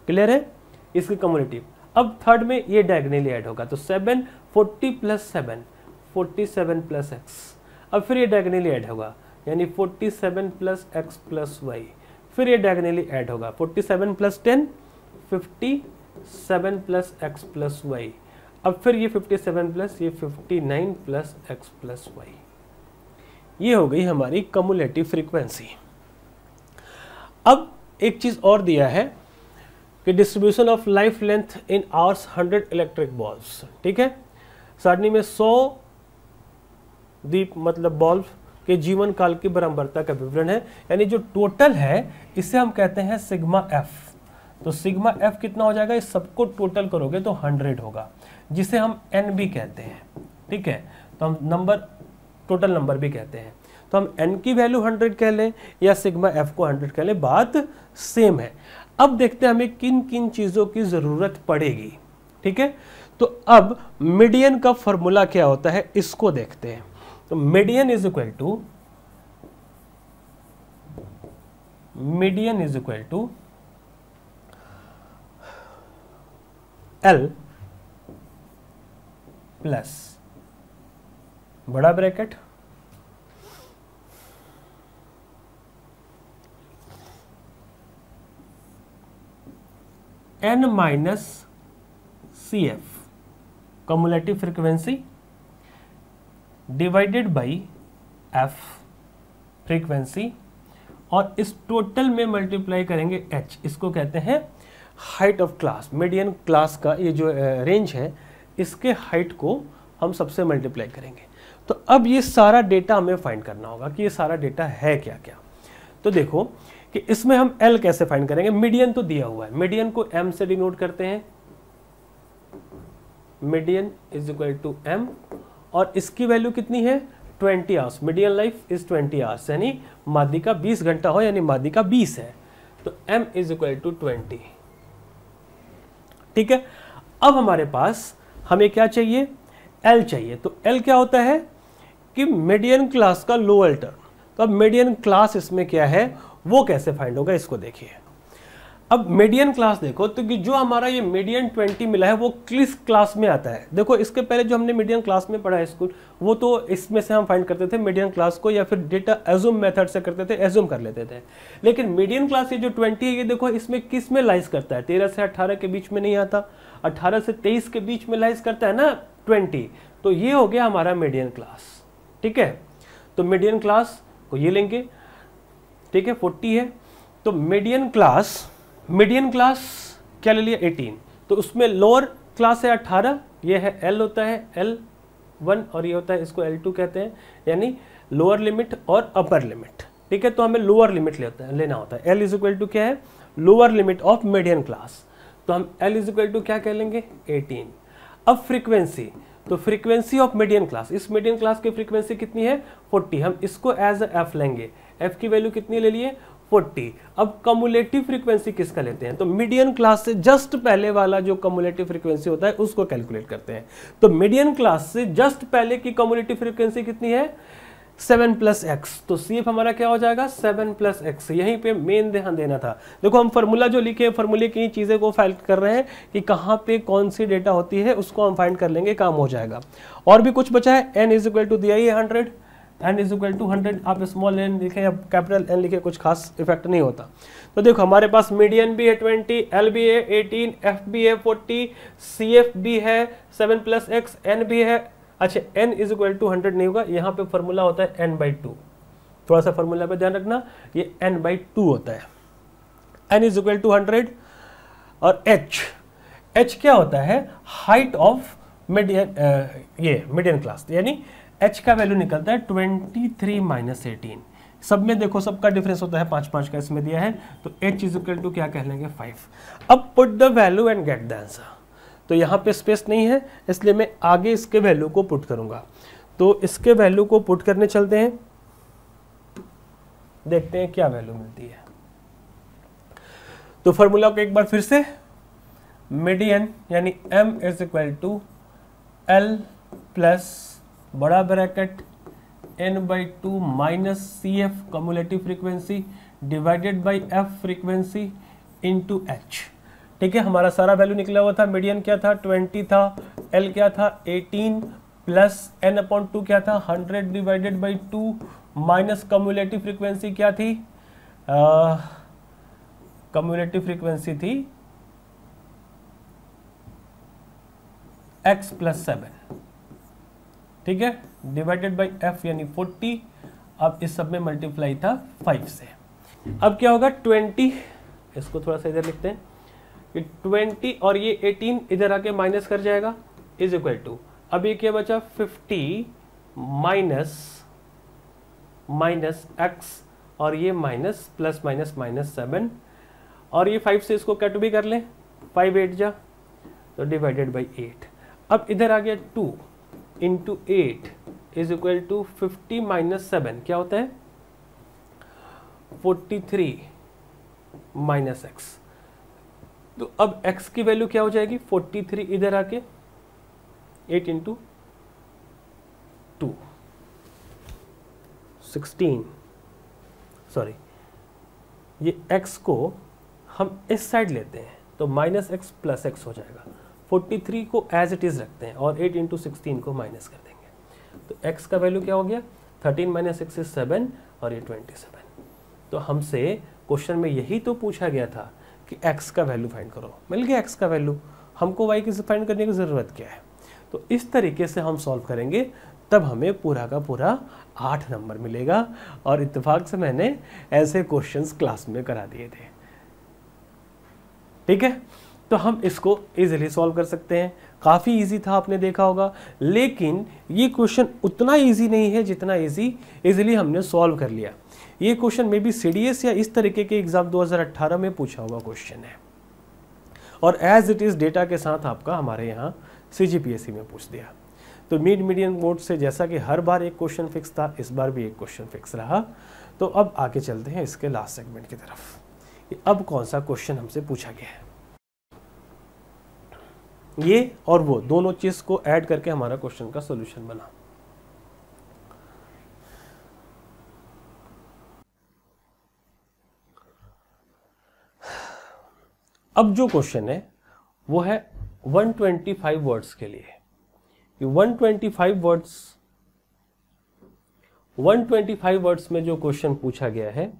क्लियर है इसकी कम्युलेटिव अब थर्ड में ये डायगनली ऐड होगा तो seven forty plus seven forty seven plus X अब फिर ये डायगनली ऐड होगा यानी 47 seven plus X plus Y फिर ये डायगनली ऐड होगा 47 seven plus ten fifty seven plus X plus Y अब फिर ये 57 प्लस ये 59 nine plus X plus Y ये हो गई हमारी कमुलेटिव फ्रीक्वेंसी अब एक चीज़ और दिया है कि distribution of life length in hours 100 electric bulbs ठीक है सारणी में 100 दीप मतलब बॉल्ब के जीवन काल की बरंबरता का विवरण है यानी जो टोटल है इसे हम कहते हैं सिग्मा एफ तो सिग्मा एफ कितना हो जाएगा इस सबको टोटल करोगे तो हंड्रेड होगा जिसे हम एन भी कहते हैं ठीक है तो हम नंबर टोटल नंबर भी कहते हैं तो हम एन की वैल्यू हंड्रेड कह लें या सिग्मा एफ को हंड्रेड कह लें बात सेम है अब देखते हैं हमें किन किन चीज़ों की ज़रूरत पड़ेगी ठीक है तो अब मीडियन का फॉर्मूला क्या होता है इसको देखते हैं तो median is equal to median is equal to L plus बड़ा bracket N minus C F cumulative frequency divided by F frequency और इस टोटल में मल्टीप्लाई करेंगे एच इसको कहते हैं height of class median class का ये जो रेंज है इसके हाइट को हम सबसे मल्टीप्लाई करेंगे तो अब ये सारा डेटा हमें फाइंड करना होगा कि ये सारा डेटा है क्या क्या तो देखो कि इसमें हम एल कैसे फाइंड करेंगे मीडियन तो दिया हुआ है मीडियन को एम से डिनोट करते हैं median is equal to M और इसकी वैल्यू कितनी है 20 hours medium life is 20 hours यानी मादी का 20 घंटा हो यानी मादी का 20 है तो m is equal to twenty ठीक है अब हमारे पास हमें क्या चाहिए एल चाहिए तो एल क्या होता है कि मीडियन क्लास का लोअल टर्म तो अब मीडियन क्लास इसमें क्या है वो कैसे फाइंड होगा इसको देखिए अब मीडियन क्लास देखो तो कि जो हमारा ये मीडियन ट्वेंटी मिला है वो किस क्लास में आता है देखो इसके पहले जो हमने मीडियन क्लास में पढ़ा है स्कूल वो तो इसमें से हम फाइंड करते थे मीडियन क्लास को या फिर डेटा एज्यूम मेथड से करते थे एज्यूम कर लेते थे लेकिन मीडियन क्लास ये जो ट्वेंटी है ये देखो इसमें किस में लाइज करता है तेरह से अट्ठारह के बीच में नहीं आता अट्ठारह से तेईस के बीच में लाइज करता है ना ट्वेंटी तो ये हो गया हमारा मीडियन क्लास ठीक है तो मीडियन क्लास को ये लेंगे ठीक है फोर्टी है तो मीडियन क्लास मीडियन क्लास क्या ले लिया 18 तो उसमें लोअर क्लास है 18 ये है एल होता है एल वन और ये होता है इसको एल टू कहते हैं यानी लोअर लिमिट और अपर लिमिट ठीक है तो हमें लोअर लिमिट लेता है लेना होता है एल इज इक्वल टू क्या है lower limit of median class तो हम एल इज इक्वल टू क्या कह लेंगे 18 अब फ्रीक्वेंसी तो फ्रीक्वेंसी ऑफ मीडियन क्लास इस मीडियन क्लास की फ्रीक्वेंसी कितनी है 40 हम इसको एज एफ लेंगे एफ की वैल्यू कितनी ले लिए 40 अब कमुलेटिव फ्रीक्वेंसी किसका लेते हैं तो मीडियम क्लास से जस्ट पहले वाला जो कमुलेटिव फ्रीक्वेंसी होता है उसको कैलकुलेट करते हैं तो मीडियम क्लास से जस्ट पहले की कमुलेटिव फ्रीक्वेंसी कितनी है सेवन प्लस एक्स तो सी एफ हमारा क्या हो जाएगा सेवन प्लस एक्स यहीं पे मेन ध्यान देना था देखो हम फॉर्मूला जो लिखे फॉर्मूले की चीज़ें को फाइल कर रहे हैं कि कहाँ पे कौन सी डेटा होती है उसको हम फाइंड कर लेंगे काम हो जाएगा और भी कुछ बचा है एन इज इक्वल टू दिया hundred N is equal to hundred आप स्मॉल एन लिखे या कैपिटल एन लिखे कुछ खास इफेक्ट नहीं होता तो देखो हमारे पास मीडियन भी है ट्वेंटी एल बी है एटीन एफ बी है फोर्टी सी एफ बी है सेवन प्लस एक्स एन भी है अच्छा N is equal to hundred नहीं होगा यहाँ पे फॉर्मूला होता है एन बाई टू थोड़ा सा फॉर्मूला पे ध्यान रखना ये एन बाई टू होता है N is equal to hundred और एच एच क्या होता है हाइट ऑफ मीडियन ये मीडियन क्लास यानी एच का वैल्यू निकलता है ट्वेंटी थ्री माइनस एटीन सब में देखो सबका डिफरेंस होता है पांच पांच का इसमें दिया है तो एच इज इक्वल टू क्या कह लेंगे फाइव अब put the value and get the answer तो यहाँ पे स्पेस नहीं है इसलिए मैं आगे इसके वैल्यू को पुट करूंगा तो इसके वैल्यू को पुट करने चलते हैं देखते हैं क्या वैल्यू मिलती है तो फॉर्मूला को एक बार फिर से मीडियन यानी m is equal to L plus बड़ा bracket N by two minus C F cumulative frequency divided by F frequency into H ठीक है हमारा सारा वैल्यू निकला हुआ था मीडियन क्या था 20 था एल क्या था 18 प्लस एन अपॉन टू क्या था 100 divided by two minus cumulative frequency क्या थी कम्युलेटिव फ्रीक्वेंसी थी एक्स प्लस सेवन ठीक है डिवाइडेड बाई एफ यानी फोर्टी अब इस सब में मल्टीप्लाई था फाइव से अब क्या होगा ट्वेंटी इसको थोड़ा सा इधर लिखते हैं कि ट्वेंटी और ये एटीन इधर आके माइनस कर जाएगा इज इक्वल टू अब ये क्या बचा फिफ्टी माइनस माइनस एक्स और ये minus plus minus minus seven और ये फाइव से इसको कट भी कर लें फाइव एट जा तो डिवाइडेड बाई एट अब इधर आ गया two into eight is equal to fifty minus seven क्या होता है फोर्टी थ्री माइनस एक्स तो अब x की वैल्यू क्या हो जाएगी फोर्टी थ्री इधर आके eight into two sixteen sorry ये x को हम इस साइड लेते हैं तो माइनस एक्स प्लस एक्स हो जाएगा 43 को एज इट इज़ रखते हैं और 8 इंटू सिक्सटीन को माइनस कर देंगे तो x का वैल्यू क्या हो गया 13 माइनस सिक्स इज सेवन और ये 27 तो हमसे क्वेश्चन में यही तो पूछा गया था कि x का वैल्यू फाइंड करो मिल गया x का वैल्यू हमको y की फाइंड करने की ज़रूरत क्या है तो इस तरीके से हम सॉल्व करेंगे तब हमें पूरा का पूरा आठ नंबर मिलेगा और इतफाक से मैंने ऐसे क्वेश्चंस क्लास में करा दिए थे ठीक है तो हम इसको इजीली सॉल्व कर सकते हैं काफ़ी इजी था आपने देखा होगा लेकिन ये क्वेश्चन उतना इजी नहीं है जितना इजी इजीली हमने सॉल्व कर लिया ये क्वेश्चन मे बी सी या इस तरीके के एग्ज़ाम 2018 में पूछा हुआ क्वेश्चन है और एज इट इज़ डेटा के साथ आपका हमारे यहाँ सी में पूछ दिया तो मिड मीडियम बोर्ड से जैसा कि हर बार एक क्वेश्चन फिक्स था इस बार भी एक क्वेश्चन फिक्स रहा तो अब आगे चलते हैं इसके लास्ट सेगमेंट की तरफ अब कौन सा क्वेश्चन हमसे पूछा गया है ये और वो दोनों चीज़ को ऐड करके हमारा क्वेश्चन का सोल्यूशन बना अब जो क्वेश्चन है वो है 125 वर्ड्स के लिए कि 125 वर्ड्स 125 वर्ड्स में जो क्वेश्चन पूछा गया है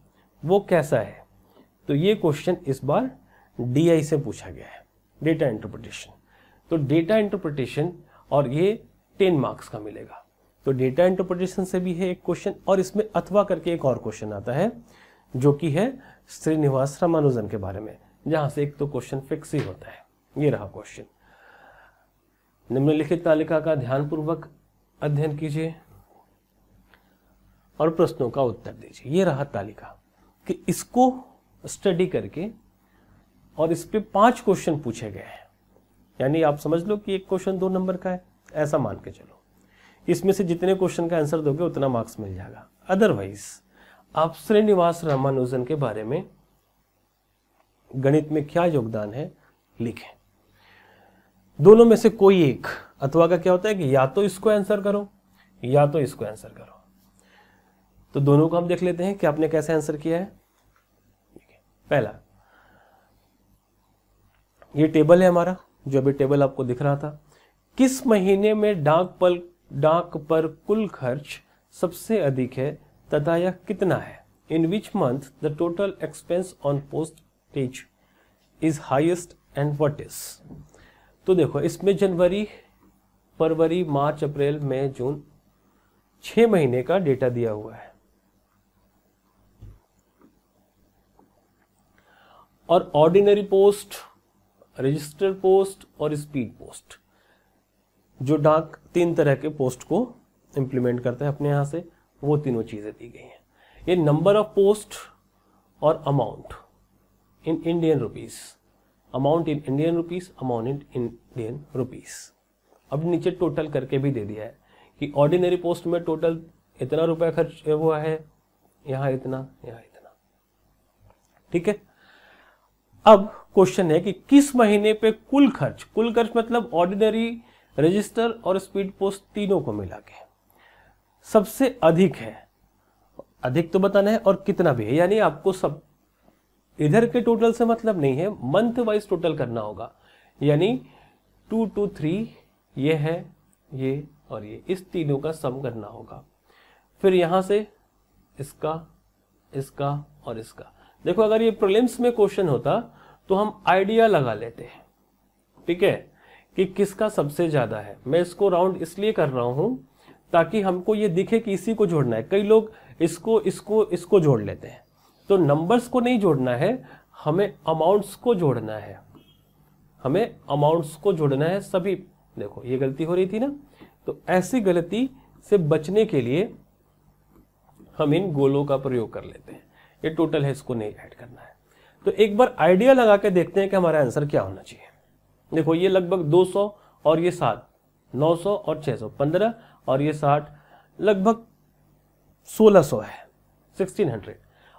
वो कैसा है तो ये क्वेश्चन इस बार डीआई से पूछा गया है डेटा इंटरप्रिटेशन तो डेटा इंटरप्रिटेशन और ये टेन मार्क्स का मिलेगा तो डेटा इंटरप्रिटेशन से भी है एक क्वेश्चन और इसमें अथवा करके एक और क्वेश्चन आता है जो कि है श्रीनिवास रामानुजन के बारे में जहां से एक तो क्वेश्चन फिक्स ही होता है ये रहा क्वेश्चन निम्नलिखित तालिका का ध्यानपूर्वक अध्ययन कीजिए और प्रश्नों का उत्तर दीजिए ये रहा तालिका कि इसको स्टडी करके और इस पर पांच क्वेश्चन पूछे गए हैं यानी आप समझ लो कि एक क्वेश्चन दो नंबर का है ऐसा मान के चलो इसमें से जितने क्वेश्चन का आंसर दोगे उतना मार्क्स मिल जाएगा अदरवाइज आप श्रीनिवास रामानुजन के बारे में गणित में क्या योगदान है लिखें दोनों में से कोई एक अथवा का क्या होता है कि या तो इसको आंसर करो या तो इसको आंसर करो तो दोनों को हम देख लेते हैं कि आपने कैसे आंसर किया है पहला ये टेबल है हमारा जो अभी टेबल आपको दिख रहा था किस महीने में डाक पल डाक पर कुल खर्च सबसे अधिक है तथा यह कितना है in which month the total expense on postage is highest and what is तो देखो इसमें जनवरी फरवरी मार्च अप्रैल मई जून छ महीने का डेटा दिया हुआ है और ऑर्डिनरी पोस्ट रजिस्टर पोस्ट और स्पीड पोस्ट जो डाक तीन तरह के पोस्ट को इम्प्लीमेंट करते हैं अपने यहाँ से वो तीनों चीज़ें दी गई हैं ये नंबर ऑफ पोस्ट और amount in Indian rupees amount in Indian rupees amount in Indian rupees अब नीचे टोटल करके भी दे दिया है कि ऑर्डिनरी पोस्ट में टोटल इतना रुपया खर्च हुआ है यहाँ इतना यहाँ इतना ठीक है अब क्वेश्चन है कि किस महीने पे कुल खर्च कुल खर्च मतलब ऑर्डिनरी रजिस्टर और स्पीड पोस्ट तीनों को मिला के सबसे अधिक है अधिक तो बताना है और कितना भी है यानी आपको सब इधर के टोटल से मतलब नहीं है मंथ वाइज टोटल करना होगा यानी टू टू थ्री ये है ये और ये इस तीनों का सम करना होगा फिर यहां से इसका इसका और इसका देखो अगर ये प्रोलिम्स में क्वेश्चन होता तो हम आइडिया लगा लेते हैं ठीक है कि किसका सबसे ज़्यादा है मैं इसको राउंड इसलिए कर रहा हूं ताकि हमको ये दिखे कि इसी को जोड़ना है कई लोग इसको इसको इसको जोड़ लेते हैं तो नंबर्स को नहीं जोड़ना है हमें अमाउंट्स को जोड़ना है हमें अमाउंट्स को जोड़ना है सभी देखो ये गलती हो रही थी ना तो ऐसी गलती से बचने के लिए हम इन गोलों का प्रयोग कर लेते हैं ये टोटल है इसको नहीं ऐड करना है तो एक बार आइडिया लगा के देखते हैं कि हमारा आंसर क्या होना चाहिए देखो ये लगभग 200 और ये सात 900 और 615 और ये साठ लगभग 1600 है 1600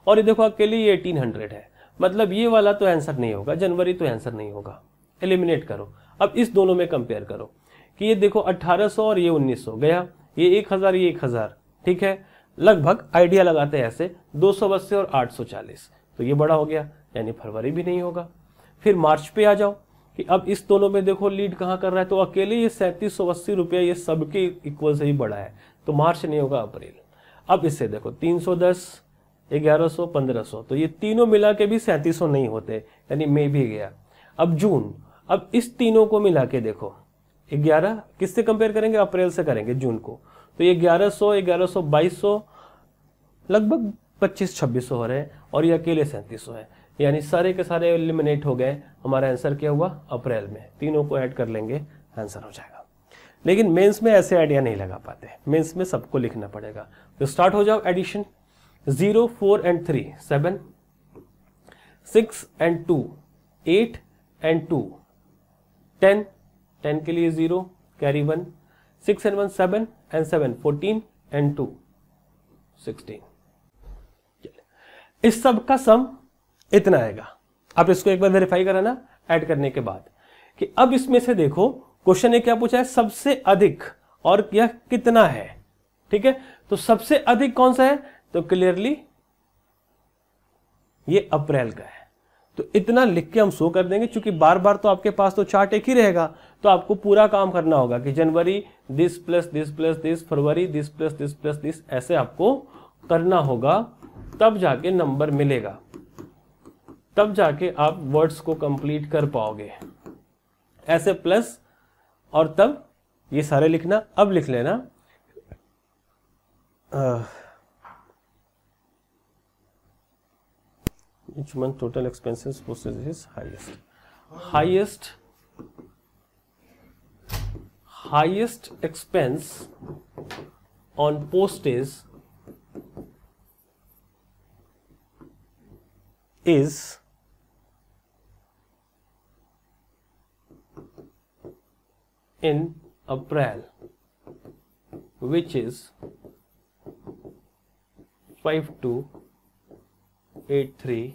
और ये देखो अकेले ये 1800 है मतलब ये वाला तो आंसर नहीं होगा जनवरी तो आंसर नहीं होगा एलिमिनेट करो अब इस दोनों में कंपेयर करो कि ये देखो 1800 और ये 1900 गया ये 1000 ये 1000 ठीक है लगभग आइडिया लगाते हैं ऐसे दो और 840 तो ये बड़ा हो गया यानी फरवरी भी नहीं होगा फिर मार्च पे आ जाओ कि अब इस दोनों में देखो लीड कहाँ कर रहा है तो अकेले ये सैंतीस सौ अस्सी रुपया ये सबके इक्वल से ही बड़ा है तो मार्च नहीं होगा अप्रैल अब इससे देखो तीन सौ दस ग्यारह सौ पंद्रह सौ तो ये तीनों मिला के भी सैंतीस सौ नहीं होते यानी मई भी गया अब जून अब इस तीनों को मिला के देखो ग्यारह किससे कंपेयर करेंगे अप्रैल से करेंगे जून को तो ये 1100 1100 2200 लगभग 25 2600 हो रहे हैं और ये अकेले 3700 है यानी सारे के सारे एलिमिनेट हो गए हमारा आंसर क्या हुआ अप्रैल में तीनों को ऐड कर लेंगे आंसर हो जाएगा लेकिन मेंस में ऐसे आइडिया नहीं लगा पाते मेंस में सबको लिखना पड़ेगा तो स्टार्ट हो जाओ addition zero four and three seven six and two eight and two ten ten के लिए zero carry one six and one seven and seven fourteen and two sixteen इस सब का सम इतना आएगा आप इसको एक बार वेरीफाई कराना ऐड करने के बाद कि अब इसमें से देखो क्वेश्चन ने क्या पूछा है सबसे अधिक और यह कितना है ठीक है तो सबसे अधिक कौन सा है तो क्लियरली ये अप्रैल का है तो इतना लिख के हम शो कर देंगे क्योंकि बार बार तो आपके पास तो चार्ट एक ही रहेगा तो आपको पूरा काम करना होगा कि जनवरी this plus this plus this फरवरी this plus this plus this ऐसे आपको करना होगा तब जाके नंबर मिलेगा तब जाके आप वर्ड्स को कंप्लीट कर पाओगे ऐसे प्लस और तब ये सारे लिखना अब लिख लेना total month total expenses process highest expense on postage is in April which is 5283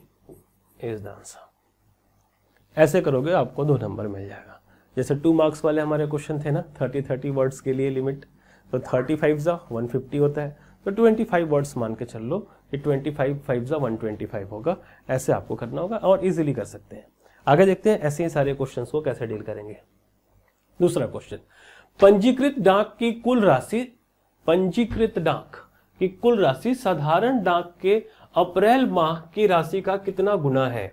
is the answer ऐसे करोगे आपको दो नंबर मिल जाएगा जैसे टू मार्क्स वाले हमारे क्वेश्चन थे ना थर्टी थर्टी वर्ड्स के लिए लिमिट तो थर्टी फाइव ज़ा वन फिफ्टी होता है तो ट्वेंटी फाइव वर्ड्स मान के चल लो कि ट्वेंटी फाइव फाइव ज़ा वन ट्वेंटी फाइव होगा ऐसे आपको करना होगा और इजीली कर सकते हैं आगे देखते हैं ऐसे ही सारे क्वेश्चन को कैसे डील करेंगे दूसरा क्वेश्चन पंजीकृत डाक की कुल राशि पंजीकृत डाक की कुल राशि साधारण डाक के अप्रैल माह की राशि का कितना गुना है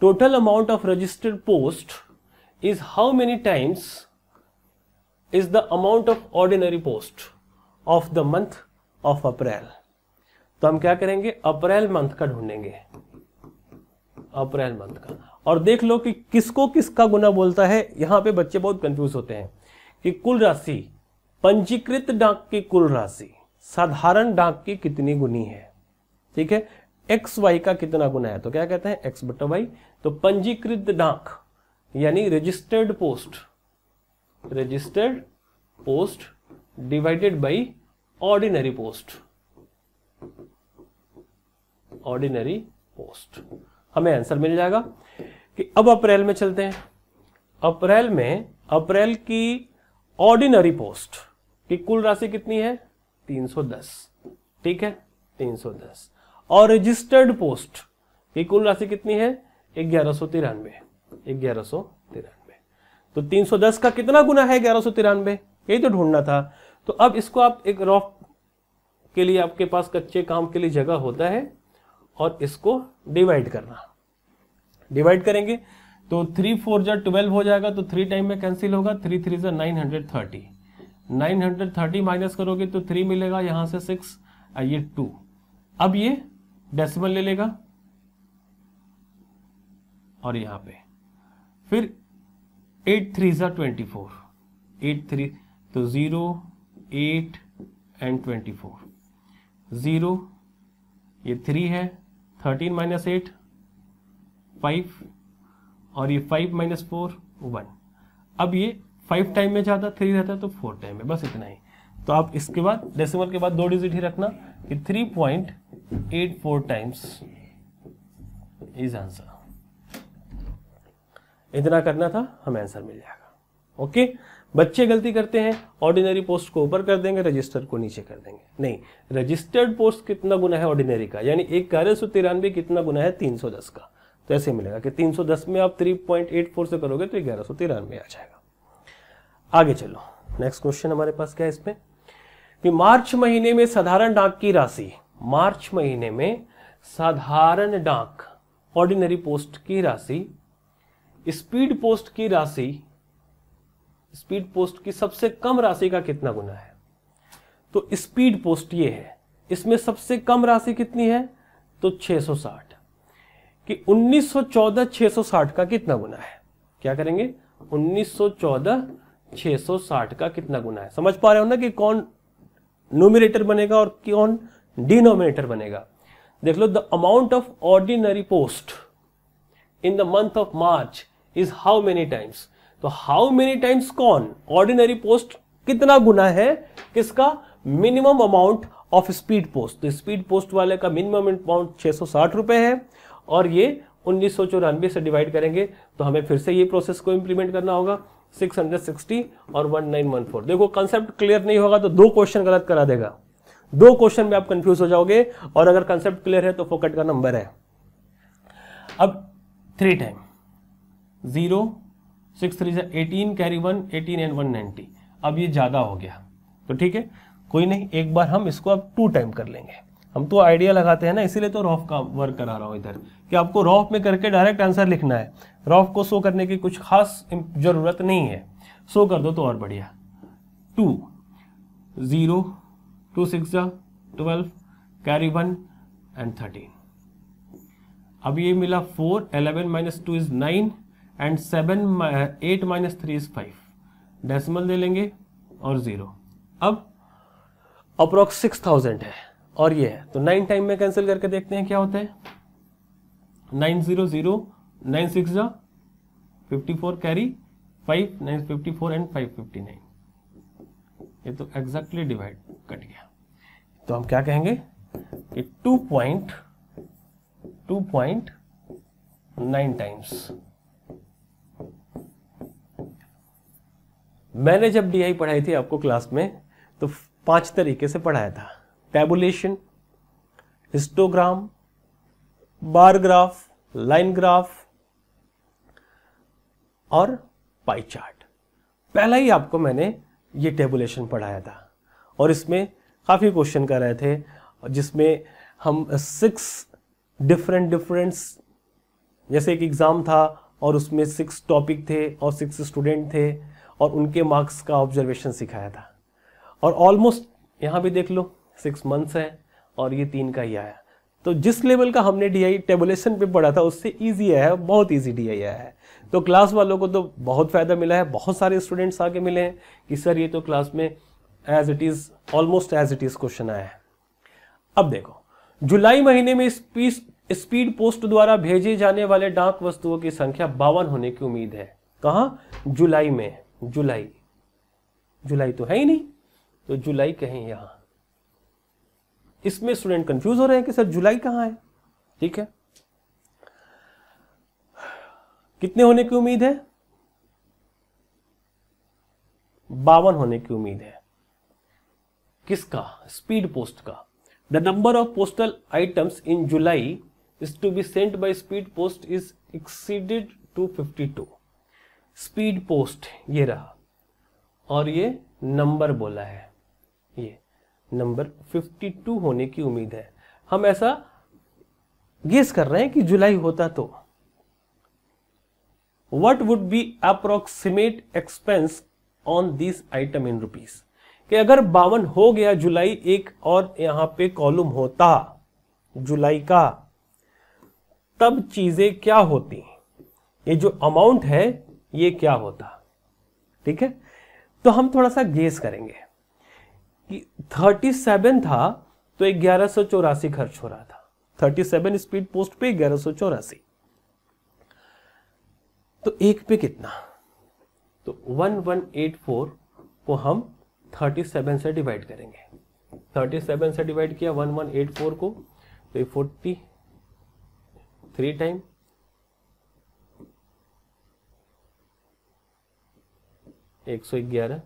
total amount of registered post is how many times is the amount of ordinary post of the month of April तो हम क्या करेंगे अप्रैल मंथ का ढूंढेंगे अप्रैल मंथ का और देख लो कि किसको किसका गुना बोलता है यहां पे बच्चे बहुत कंफ्यूज होते हैं कि कुल राशि पंजीकृत डाक की कुल राशि साधारण डाक की कितनी गुनी है ठीक है एक्स वाई का कितना गुना है तो क्या कहते हैं एक्स बटा वाई तो पंजीकृत डाक यानी registered post registered post divided by ordinary post ordinary post हमें आंसर मिल जाएगा कि अब अप्रैल में चलते हैं अप्रैल में अप्रैल की ऑर्डिनरी पोस्ट की कुल राशि कितनी है 310 ठीक है 310 और रजिस्टर्ड पोस्ट की कुल राशि कितनी है ग्यारह सौ तिरानवे ग्यारह तो 310 का कितना गुना है ग्यारह सौ तिरानवे यही तो ढूंढना था तो अब इसको आप एक रॉफ के लिए आपके पास कच्चे काम के लिए जगह होता है और इसको डिवाइड करना डिवाइड करेंगे तो थ्री फोर जो ट्वेल्व हो जाएगा तो थ्री टाइम में कैंसिल होगा थ्री थ्री जो nine hundred thirty nine hundred thirty minus करोगे तो थ्री मिलेगा यहां से सिक्स ये टू अब ये डेसिमल ले लेगा और यहां पे फिर एट थ्री ज़ा ट्वेंटी फोर एट थ्री तो zero eight and twenty four zero ये थ्री है थर्टीन माइनस एट फाइव और ये फाइव माइनस फोर वन अब ये फाइव टाइम में जाता थ्री रहता है तो फोर टाइम में बस इतना ही तो आप इसके बाद डेसिमल के बाद दो डिजिट ही रखना कि three point eight four times is answer इतना करना था हमें आंसर मिल जाएगा ओके बच्चे गलती करते हैं ऑर्डिनरी पोस्ट को ऊपर कर देंगे रजिस्टर को नीचे कर देंगे नहीं रजिस्टर्ड पोस्ट कितना गुना है ऑर्डिनरी का यानी एक ग्यारह सौ तिरानवे कितना गुना है तीन सौ दस का तो ऐसे मिलेगा कि तीन सौ दस में आप थ्री पॉइंट एट फोर से करोगे तो ग्यारह सौ तिरानवे आ जाएगा आगे चलो नेक्स्ट क्वेश्चन हमारे पास क्या है इसमें कि मार्च महीने में साधारण डाक की राशि मार्च महीने में साधारण डाक ऑर्डिनरी पोस्ट की राशि स्पीड पोस्ट की राशि स्पीड पोस्ट की सबसे कम राशि का कितना गुना है तो स्पीड पोस्ट ये है इसमें सबसे कम राशि कितनी है तो 660 कि 1914 660 का कितना गुना है क्या करेंगे 1914 660 का कितना गुना है समझ पा रहे हो ना कि कौन नोमिनेटर बनेगा और कौन डिनोमिनेटर बनेगा देख लो the amount of ordinary post in the month of March is how many times तो हाउ मेनी टाइम्स कौन ऑर्डिनरी पोस्ट कितना गुना है किसका minimum amount of speed post तो स्पीड पोस्ट वाले का मिनिमम अमाउंट छह सौ साठ रुपए है और ये उन्नीस से डिवाइड करेंगे तो हमें फिर से ये प्रोसेस को इम्प्लीमेंट करना होगा 660 और 1914 देखो कंसेप्ट क्लियर नहीं होगा तो दो क्वेश्चन गलत करा देगा दो क्वेश्चन में आप कंफ्यूज हो जाओगे और अगर कंसेप्ट क्लियर है तो फोकट का नंबर है अब three time zero six three जै eighteen carry one eighteen and one ninety अब ये ज़्यादा हो गया तो ठीक है कोई नहीं एक बार हम इसको अब टू टाइम कर लेंगे हम तो आइडिया लगाते हैं ना इसीलिए तो रॉफ का वर्क करा रहा हूँ इधर कि आपको रॉफ में करके डायरेक्ट आंसर लिखना है रॉफ को शो करने की कुछ खास ज़रूरत नहीं है शो कर दो तो और बढ़िया two zero two six twelve carry one and thirteen अब ये मिला four eleven minus two is nine and seven eight minus three is five decimal दे लेंगे और ज़ीरो अब अप्रोक्स सिक्स थाउजेंड है और ये है तो नाइन टाइम में कैंसिल करके देखते हैं क्या होता है nine zero zero nine six जा fifty four carry five nine fifty four and five fifty nine ये तो एग्जैक्टली डिवाइड कट गया तो हम क्या कहेंगे कि two point two point nine times मैंने जब डी पढ़ाई थी आपको क्लास में तो पांच तरीके से पढ़ाया था tabulation histogram bar graph line graph और पाई चार्ट पहला ही आपको मैंने ये टेबुलेशन पढ़ाया था और इसमें काफ़ी क्वेश्चन कर रहे थे जिसमें हम सिक्स डिफरेंट डिफरेंट जैसे एक एग्ज़ाम था और उसमें सिक्स टॉपिक थे और सिक्स स्टूडेंट थे और उनके मार्क्स का ऑब्जर्वेशन सिखाया था और ऑलमोस्ट यहाँ भी देख लो सिक्स मंथ्स है और ये तीन का ही आया तो जिस लेवल का हमने डी आई टेबुलेशन पे पढ़ा था उससे ईजी आया है बहुत ईजी डी आई आया है तो क्लास वालों को तो बहुत फ़ायदा मिला है बहुत सारे स्टूडेंट्स आके मिले हैं कि सर ये तो क्लास में as it is almost as it is question आया है अब देखो जुलाई महीने में स्पीड स्पीड पोस्ट द्वारा भेजे जाने वाले डाक वस्तुओं की संख्या बावन होने की उम्मीद है कहा जुलाई में जुलाई जुलाई तो है ही नहीं तो जुलाई कहें यहां इसमें स्टूडेंट कंफ्यूज हो रहे हैं कि सर जुलाई कहां है ठीक है कितने होने की उम्मीद है बावन होने की उम्मीद है किसका स्पीड पोस्ट का the number of postal items in July is to be sent by speed post is exceeded to fifty two speed post ये रहा और ये नंबर बोला है ये नंबर 52 होने की उम्मीद है हम ऐसा गेस कर रहे हैं कि जुलाई होता तो what would be approximate expense on this item in rupees कि अगर बावन हो गया जुलाई एक और यहां पे कॉलम होता जुलाई का तब चीजें क्या होती ये जो अमाउंट है ये क्या होता ठीक है तो हम थोड़ा सा गेस करेंगे कि 37 था तो ग्यारह सो चौरासी खर्च हो रहा था 37 स्पीड पोस्ट पे ग्यारह सो चौरासी तो एक पे कितना तो 1184 को हम 37 से डिवाइड करेंगे 37 से डिवाइड किया 1184 को तो ये 40 थ्री टाइम एक सौ ग्यारह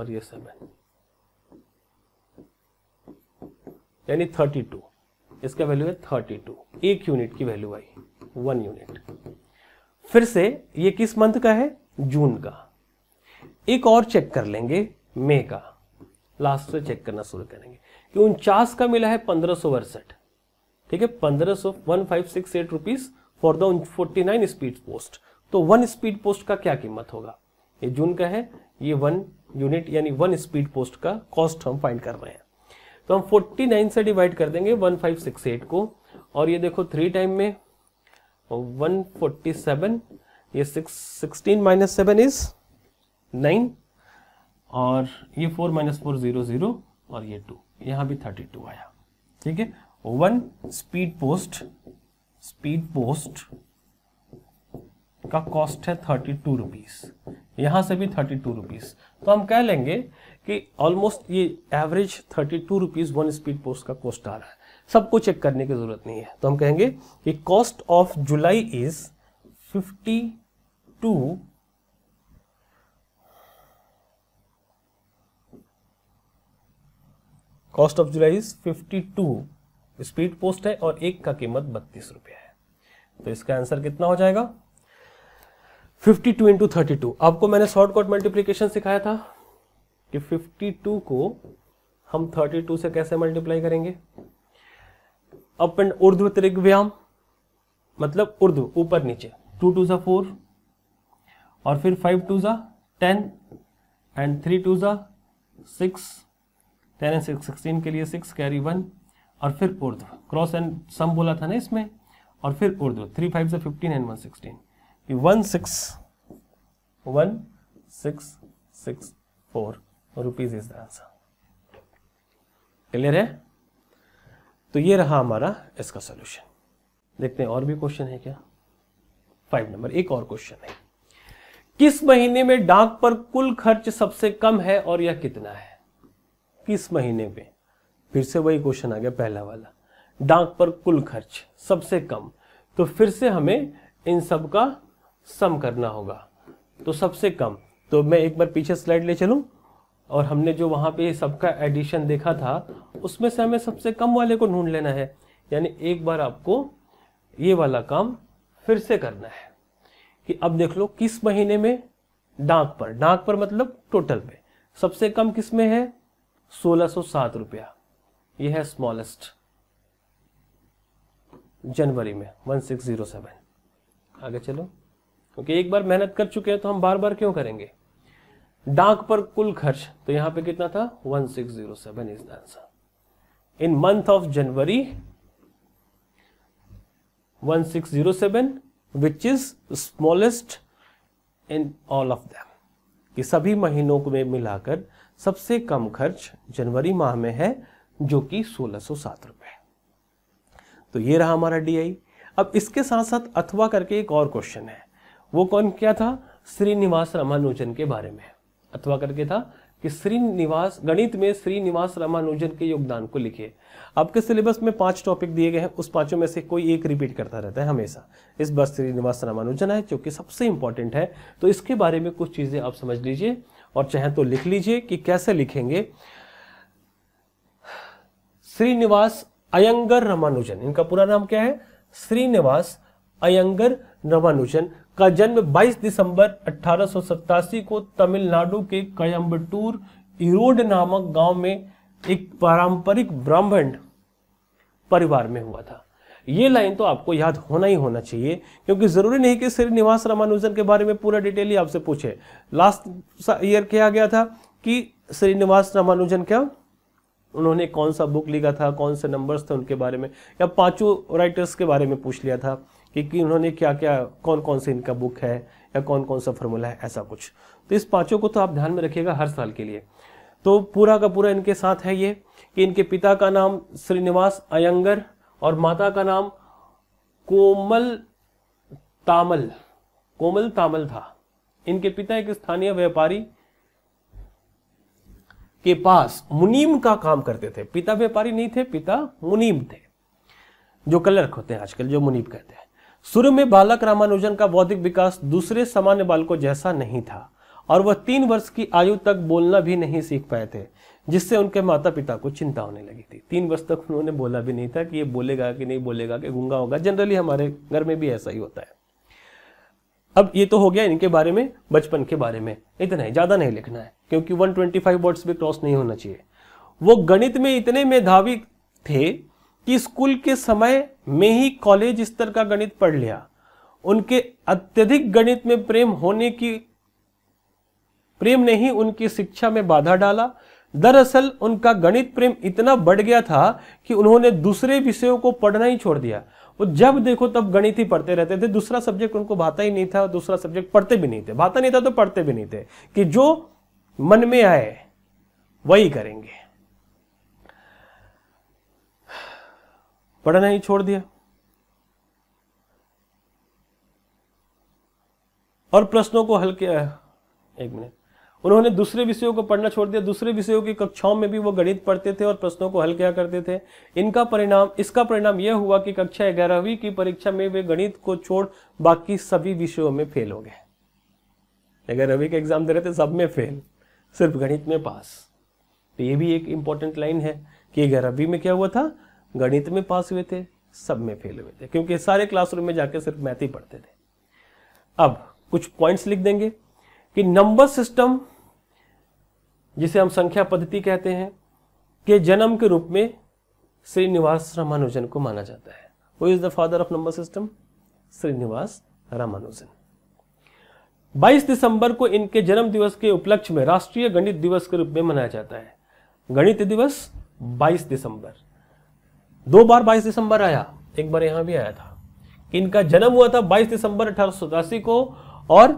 और ये सब है यानी थर्टी टू इसका वैल्यू है थर्टी टू एक यूनिट की वैल्यू आई वन यूनिट फिर से ये किस मंथ का है जून का एक और चेक कर लेंगे मे का लास्ट से चेक करना शुरू करेंगे कि उनचास का मिला है पंद्रह सौ अड़सठ ठीक है पंद्रह सौ one five six eight rupees for the forty nine speed post तो वन स्पीड पोस्ट का क्या कीमत होगा ये जून का है ये वन यूनिट यानी वन स्पीड पोस्ट का कॉस्ट हम फाइंड कर रहे हैं तो हम 49 से डिवाइड कर देंगे 1568 को और ये देखो थ्री टाइम में 147 ये six sixteen minus seven is nine और ये four minus four zero zero और ये टू यहां भी थर्टी टू आया ठीक है one speed post speed post का कॉस्ट है थर्टी टू रुपीज़ यहाँ से भी थर्टी टू रुपीज़ तो हम कह लेंगे कि ऑलमोस्ट ये average thirty two rupees one speed post का कॉस्ट आ रहा है सबको चेक करने की ज़रूरत नहीं है तो हम कहेंगे कि cost of July is fifty two cost of July is two speed post है और एक का कीमत बत्तीस रुपया है तो इसका आंसर कितना हो जाएगा fifty two into thirty two आपको मैंने शॉर्टकट मल्टीप्लीकेशन सिखाया था कि फिफ्टी टू को हम थर्टी टू से कैसे मल्टीप्लाई करेंगे अप एंड उर्ध्व त्रिक व्यायाम मतलब उर्ध्व ऊपर नीचे टू टू ज़ा फोर और फिर फाइव टू ज़ा टेन एंड थ्री टू ज़ा six ten and six sixteen के लिए सिक्स कैरी वन और फिर उर्ध्व क्रॉस एंड सम बोला था ना इसमें और फिर उर्ध्व थ्री फाइव ज़ा fifteen and one sixteen one six one six six four rupees is the answer clear है तो ये रहा हमारा इसका सॉल्यूशन देखते हैं और भी क्वेश्चन है क्या फाइव नंबर एक और क्वेश्चन है किस महीने में डाक पर कुल खर्च सबसे कम है और यह कितना है किस महीने में फिर से वही क्वेश्चन आ गया पहला वाला डाक पर कुल खर्च सबसे कम तो फिर से हमें इन सब का सम करना होगा तो सबसे कम तो मैं एक बार पीछे स्लाइड ले चलूं और हमने जो वहां पे सबका एडिशन देखा था उसमें से हमें सबसे कम वाले को ढूंढ लेना है यानी एक बार आपको ये वाला काम फिर से करना है कि अब देख लो किस महीने में डाक पर डाक पर मतलब टोटल पे सबसे कम किस में है सोलह सो सात रुपया ये है स्मॉलेस्ट जनवरी में वन सिक्स जीरो सेवन आगे चलो क्योंकि एक बार मेहनत कर चुके हैं तो हम बार बार क्यों करेंगे डाक पर कुल खर्च तो यहां पे कितना था 1607 is the answer in month of January 1607 which is smallest in all of them कि सभी महीनों में मिलाकर सबसे कम खर्च जनवरी माह में है जो कि सात रुपए तो ये रहा हमारा डी अब इसके साथ साथ अथवा करके एक और क्वेश्चन है वो कौन क्या था श्रीनिवास रामानुजन के बारे में अथवा करके था कि श्रीनिवास गणित में श्रीनिवास रामानुजन के योगदान को लिखे आपके सिलेबस में पांच टॉपिक दिए गए हैं उस पांचों में से कोई एक रिपीट करता रहता है हमेशा इस बार श्रीनिवास रामानुजन है जो कि सबसे इंपॉर्टेंट है तो इसके बारे में कुछ चीज़ें आप समझ लीजिए और चाहे तो लिख लीजिए कि कैसे लिखेंगे श्रीनिवास अयंगर रामानुजन इनका पूरा नाम क्या है श्रीनिवास अयंगर रामानुजन का जन्म 22 दिसंबर अठारह को तमिलनाडु के कयम्बटूर इरोड नामक गांव में एक पारंपरिक ब्राह्मण परिवार में हुआ था ये लाइन तो आपको याद होना ही होना चाहिए क्योंकि जरूरी नहीं कि श्रीनिवास रामानुजन के बारे में पूरा डिटेल ही आपसे पूछे लास्ट ईयर किया गया था कि श्रीनिवास रामानुजन क्या उन्होंने कौन सा बुक लिखा था कौन से नंबर्स थे उनके बारे में या पांचों राइटर्स के बारे में पूछ लिया था कि, कि उन्होंने क्या क्या कौन कौन से इनका बुक है या कौन कौन सा फॉर्मूला है ऐसा कुछ तो इस पाँचों को तो आप ध्यान में रखिएगा हर साल के लिए तो पूरा का पूरा इनके साथ है ये कि इनके पिता का नाम श्रीनिवास अयंगर और माता का नाम कोमल तामल कोमल तामल था इनके पिता एक स्थानीय व्यापारी के पास मुनीम का काम करते थे पिता व्यापारी नहीं थे पिता मुनीम थे जो कलर्क होते हैं आजकल जो मुनीम कहते हैं शुरू में बालक रामानुजन का बौद्धिक विकास दूसरे सामान्य बालकों जैसा नहीं था और वह तीन वर्ष की आयु तक बोलना भी नहीं सीख पाए थे जिससे उनके माता पिता को चिंता होने लगी थी तीन वर्ष तक उन्होंने बोला भी नहीं था कि ये बोलेगा कि नहीं बोलेगा कि गूंगा होगा जनरली हमारे घर में भी ऐसा ही होता है अब ये तो हो गया इनके बारे में बचपन के बारे में इतना ही ज़्यादा नहीं लिखना है क्योंकि 125 वर्ड्स भी क्रॉस नहीं होना चाहिए वो गणित में इतने मेधावी थे कि स्कूल के समय में ही कॉलेज स्तर का गणित पढ़ लिया उनके अत्यधिक गणित में प्रेम होने की प्रेम ने ही उनकी शिक्षा में बाधा डाला दरअसल उनका गणित प्रेम इतना बढ़ गया था कि उन्होंने दूसरे विषयों को पढ़ना ही छोड़ दिया वो जब देखो तब गणित ही पढ़ते रहते थे दूसरा सब्जेक्ट उनको भाता ही नहीं था दूसरा सब्जेक्ट पढ़ते भी नहीं थे भाता नहीं था तो पढ़ते भी नहीं थे कि जो मन में आए वही करेंगे पढ़ना ही छोड़ दिया और प्रश्नों को हल किया एक मिनट उन्होंने दूसरे विषयों को पढ़ना छोड़ दिया दूसरे विषयों की कक्षाओं में भी वो गणित पढ़ते थे और प्रश्नों को हल किया करते थे इनका परिणाम इसका परिणाम यह हुआ कि कक्षा ग्यारहवीं की परीक्षा में वे गणित को छोड़ बाकी सभी विषयों में फेल हो गए ग्यारहवीं का एग्जाम दे रहे थे सब में फेल सिर्फ गणित में पास तो ये भी एक इंपॉर्टेंट लाइन है कि ग्यारहवीं में क्या हुआ था गणित में पास हुए थे सब में फेल हुए थे क्योंकि सारे क्लासरूम में जाकर सिर्फ मैथ ही पढ़ते थे अब कुछ पॉइंट्स लिख देंगे कि नंबर सिस्टम जिसे हम संख्या पद्धति कहते हैं के जन्म के रूप में श्रीनिवास रामानुजन को माना जाता है वो is the father of number system Srinivasa Ramanujan 22 दिसंबर को इनके जन्म दिवस के उपलक्ष्य में राष्ट्रीय गणित दिवस के रूप में मनाया जाता है गणित दिवस 22 दिसंबर दो बार 22 दिसंबर आया एक बार यहां भी आया था इनका जन्म हुआ था 22 दिसंबर अठारह को और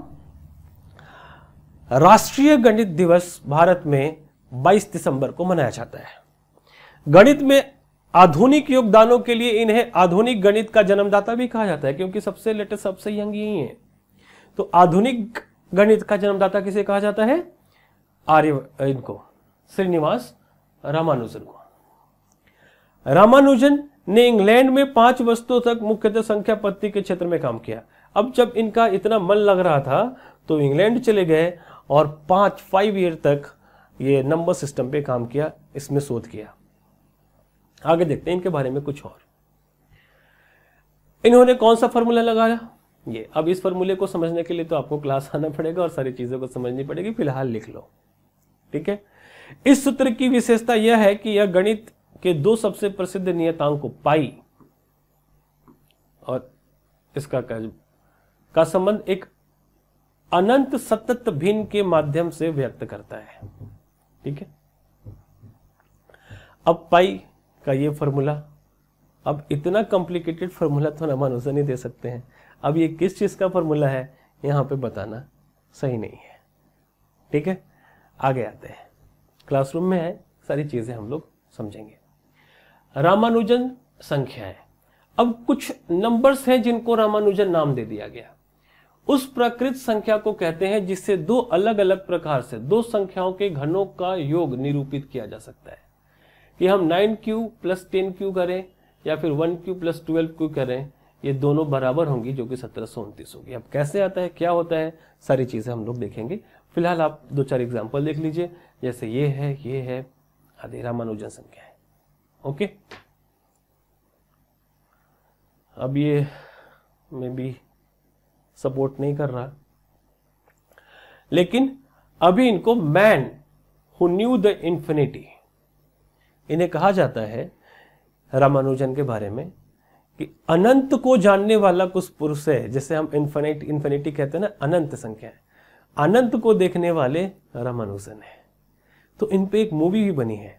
राष्ट्रीय गणित दिवस भारत में 22 दिसंबर को मनाया जाता है गणित में आधुनिक योगदानों के लिए इन्हें आधुनिक गणित का जन्मदाता भी कहा जाता है क्योंकि सबसे लेटेस्ट सबसे यंग यही है तो आधुनिक गणित का जन्मदाता किसे कहा जाता है आर्य इनको श्रीनिवास रामानुजन को रामानुजन ने इंग्लैंड में पांच वस्तुओं तक मुख्यतः संख्या पत्ती के क्षेत्र में काम किया अब जब इनका इतना मन लग रहा था तो इंग्लैंड चले गए और पांच फाइव ईयर तक ये नंबर सिस्टम पे काम किया इसमें शोध किया आगे देखते हैं इनके बारे में कुछ और इन्होंने कौन सा फॉर्मूला लगाया ये अब इस फॉर्मूले को समझने के लिए तो आपको क्लास आना पड़ेगा और सारी चीज़ों को समझनी पड़ेगी फिलहाल लिख लो ठीक है इस सूत्र की विशेषता यह है कि यह गणित के दो सबसे प्रसिद्ध को पाई और इसका का संबंध एक अनंत सतत भिन्न के माध्यम से व्यक्त करता है ठीक है अब पाई का ये फॉर्मूला अब इतना कॉम्प्लिकेटेड फॉर्मूला तो नमा अनुसर नहीं दे सकते हैं अब ये किस चीज़ का फॉर्मूला है यहां पे बताना सही नहीं है ठीक है आगे आते हैं क्लासरूम में है सारी चीज़ें हम लोग समझेंगे रामानुजन संख्या है अब कुछ नंबर्स हैं जिनको रामानुजन नाम दे दिया गया उस प्रकृत संख्या को कहते हैं जिससे दो अलग अलग प्रकार से दो संख्याओं के घनों का योग निरूपित किया जा सकता है कि हम nine Q plus ten Q करें या फिर one Q plus twelve Q करें ये दोनों बराबर होंगी जो कि सत्रह सौ उनतीस होगी अब कैसे आता है क्या होता है सारी चीज़ें हम लोग देखेंगे फिलहाल आप दो चार एग्जाम्पल देख लीजिए जैसे ये है ये है आधे रामानुजन संख्या ओके अब ये मे बी सपोर्ट नहीं कर रहा लेकिन अभी इनको man who knew the infinity इन्हें कहा जाता है रामानुजन के बारे में कि अनंत को जानने वाला कुछ पुरुष है जैसे हम इन्फिनिट इन्फिनिटी कहते हैं ना अनंत संख्या है अनंत को देखने वाले रामानुजन है तो इन पे एक मूवी भी बनी है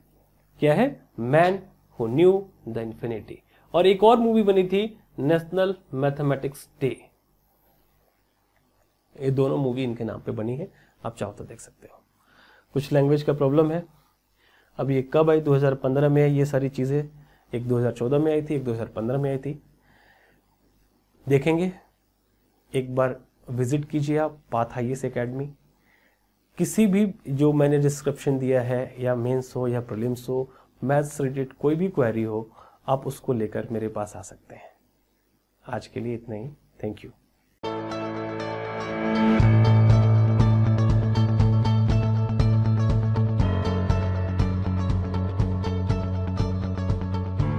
क्या है man who knew the infinity और एक और मूवी बनी थी नेशनल मैथमेटिक्स डे ये दोनों मूवी इनके नाम पे बनी है आप चाहो तो देख सकते हो कुछ लैंग्वेज का प्रॉब्लम है अब ये कब आई 2015 में ये सारी चीज़ें एक 2014 में आई थी एक 2015 में आई थी देखेंगे एक बार विजिट कीजिए आप पाथ हाइएस अकेडमी किसी भी जो मैंने डिस्क्रिप्शन दिया है या मेंस हो या प्रीलिम्स हो मैथ्स रिलेटेड कोई भी क्वेरी हो आप उसको लेकर मेरे पास आ सकते हैं आज के लिए इतना ही थैंक यू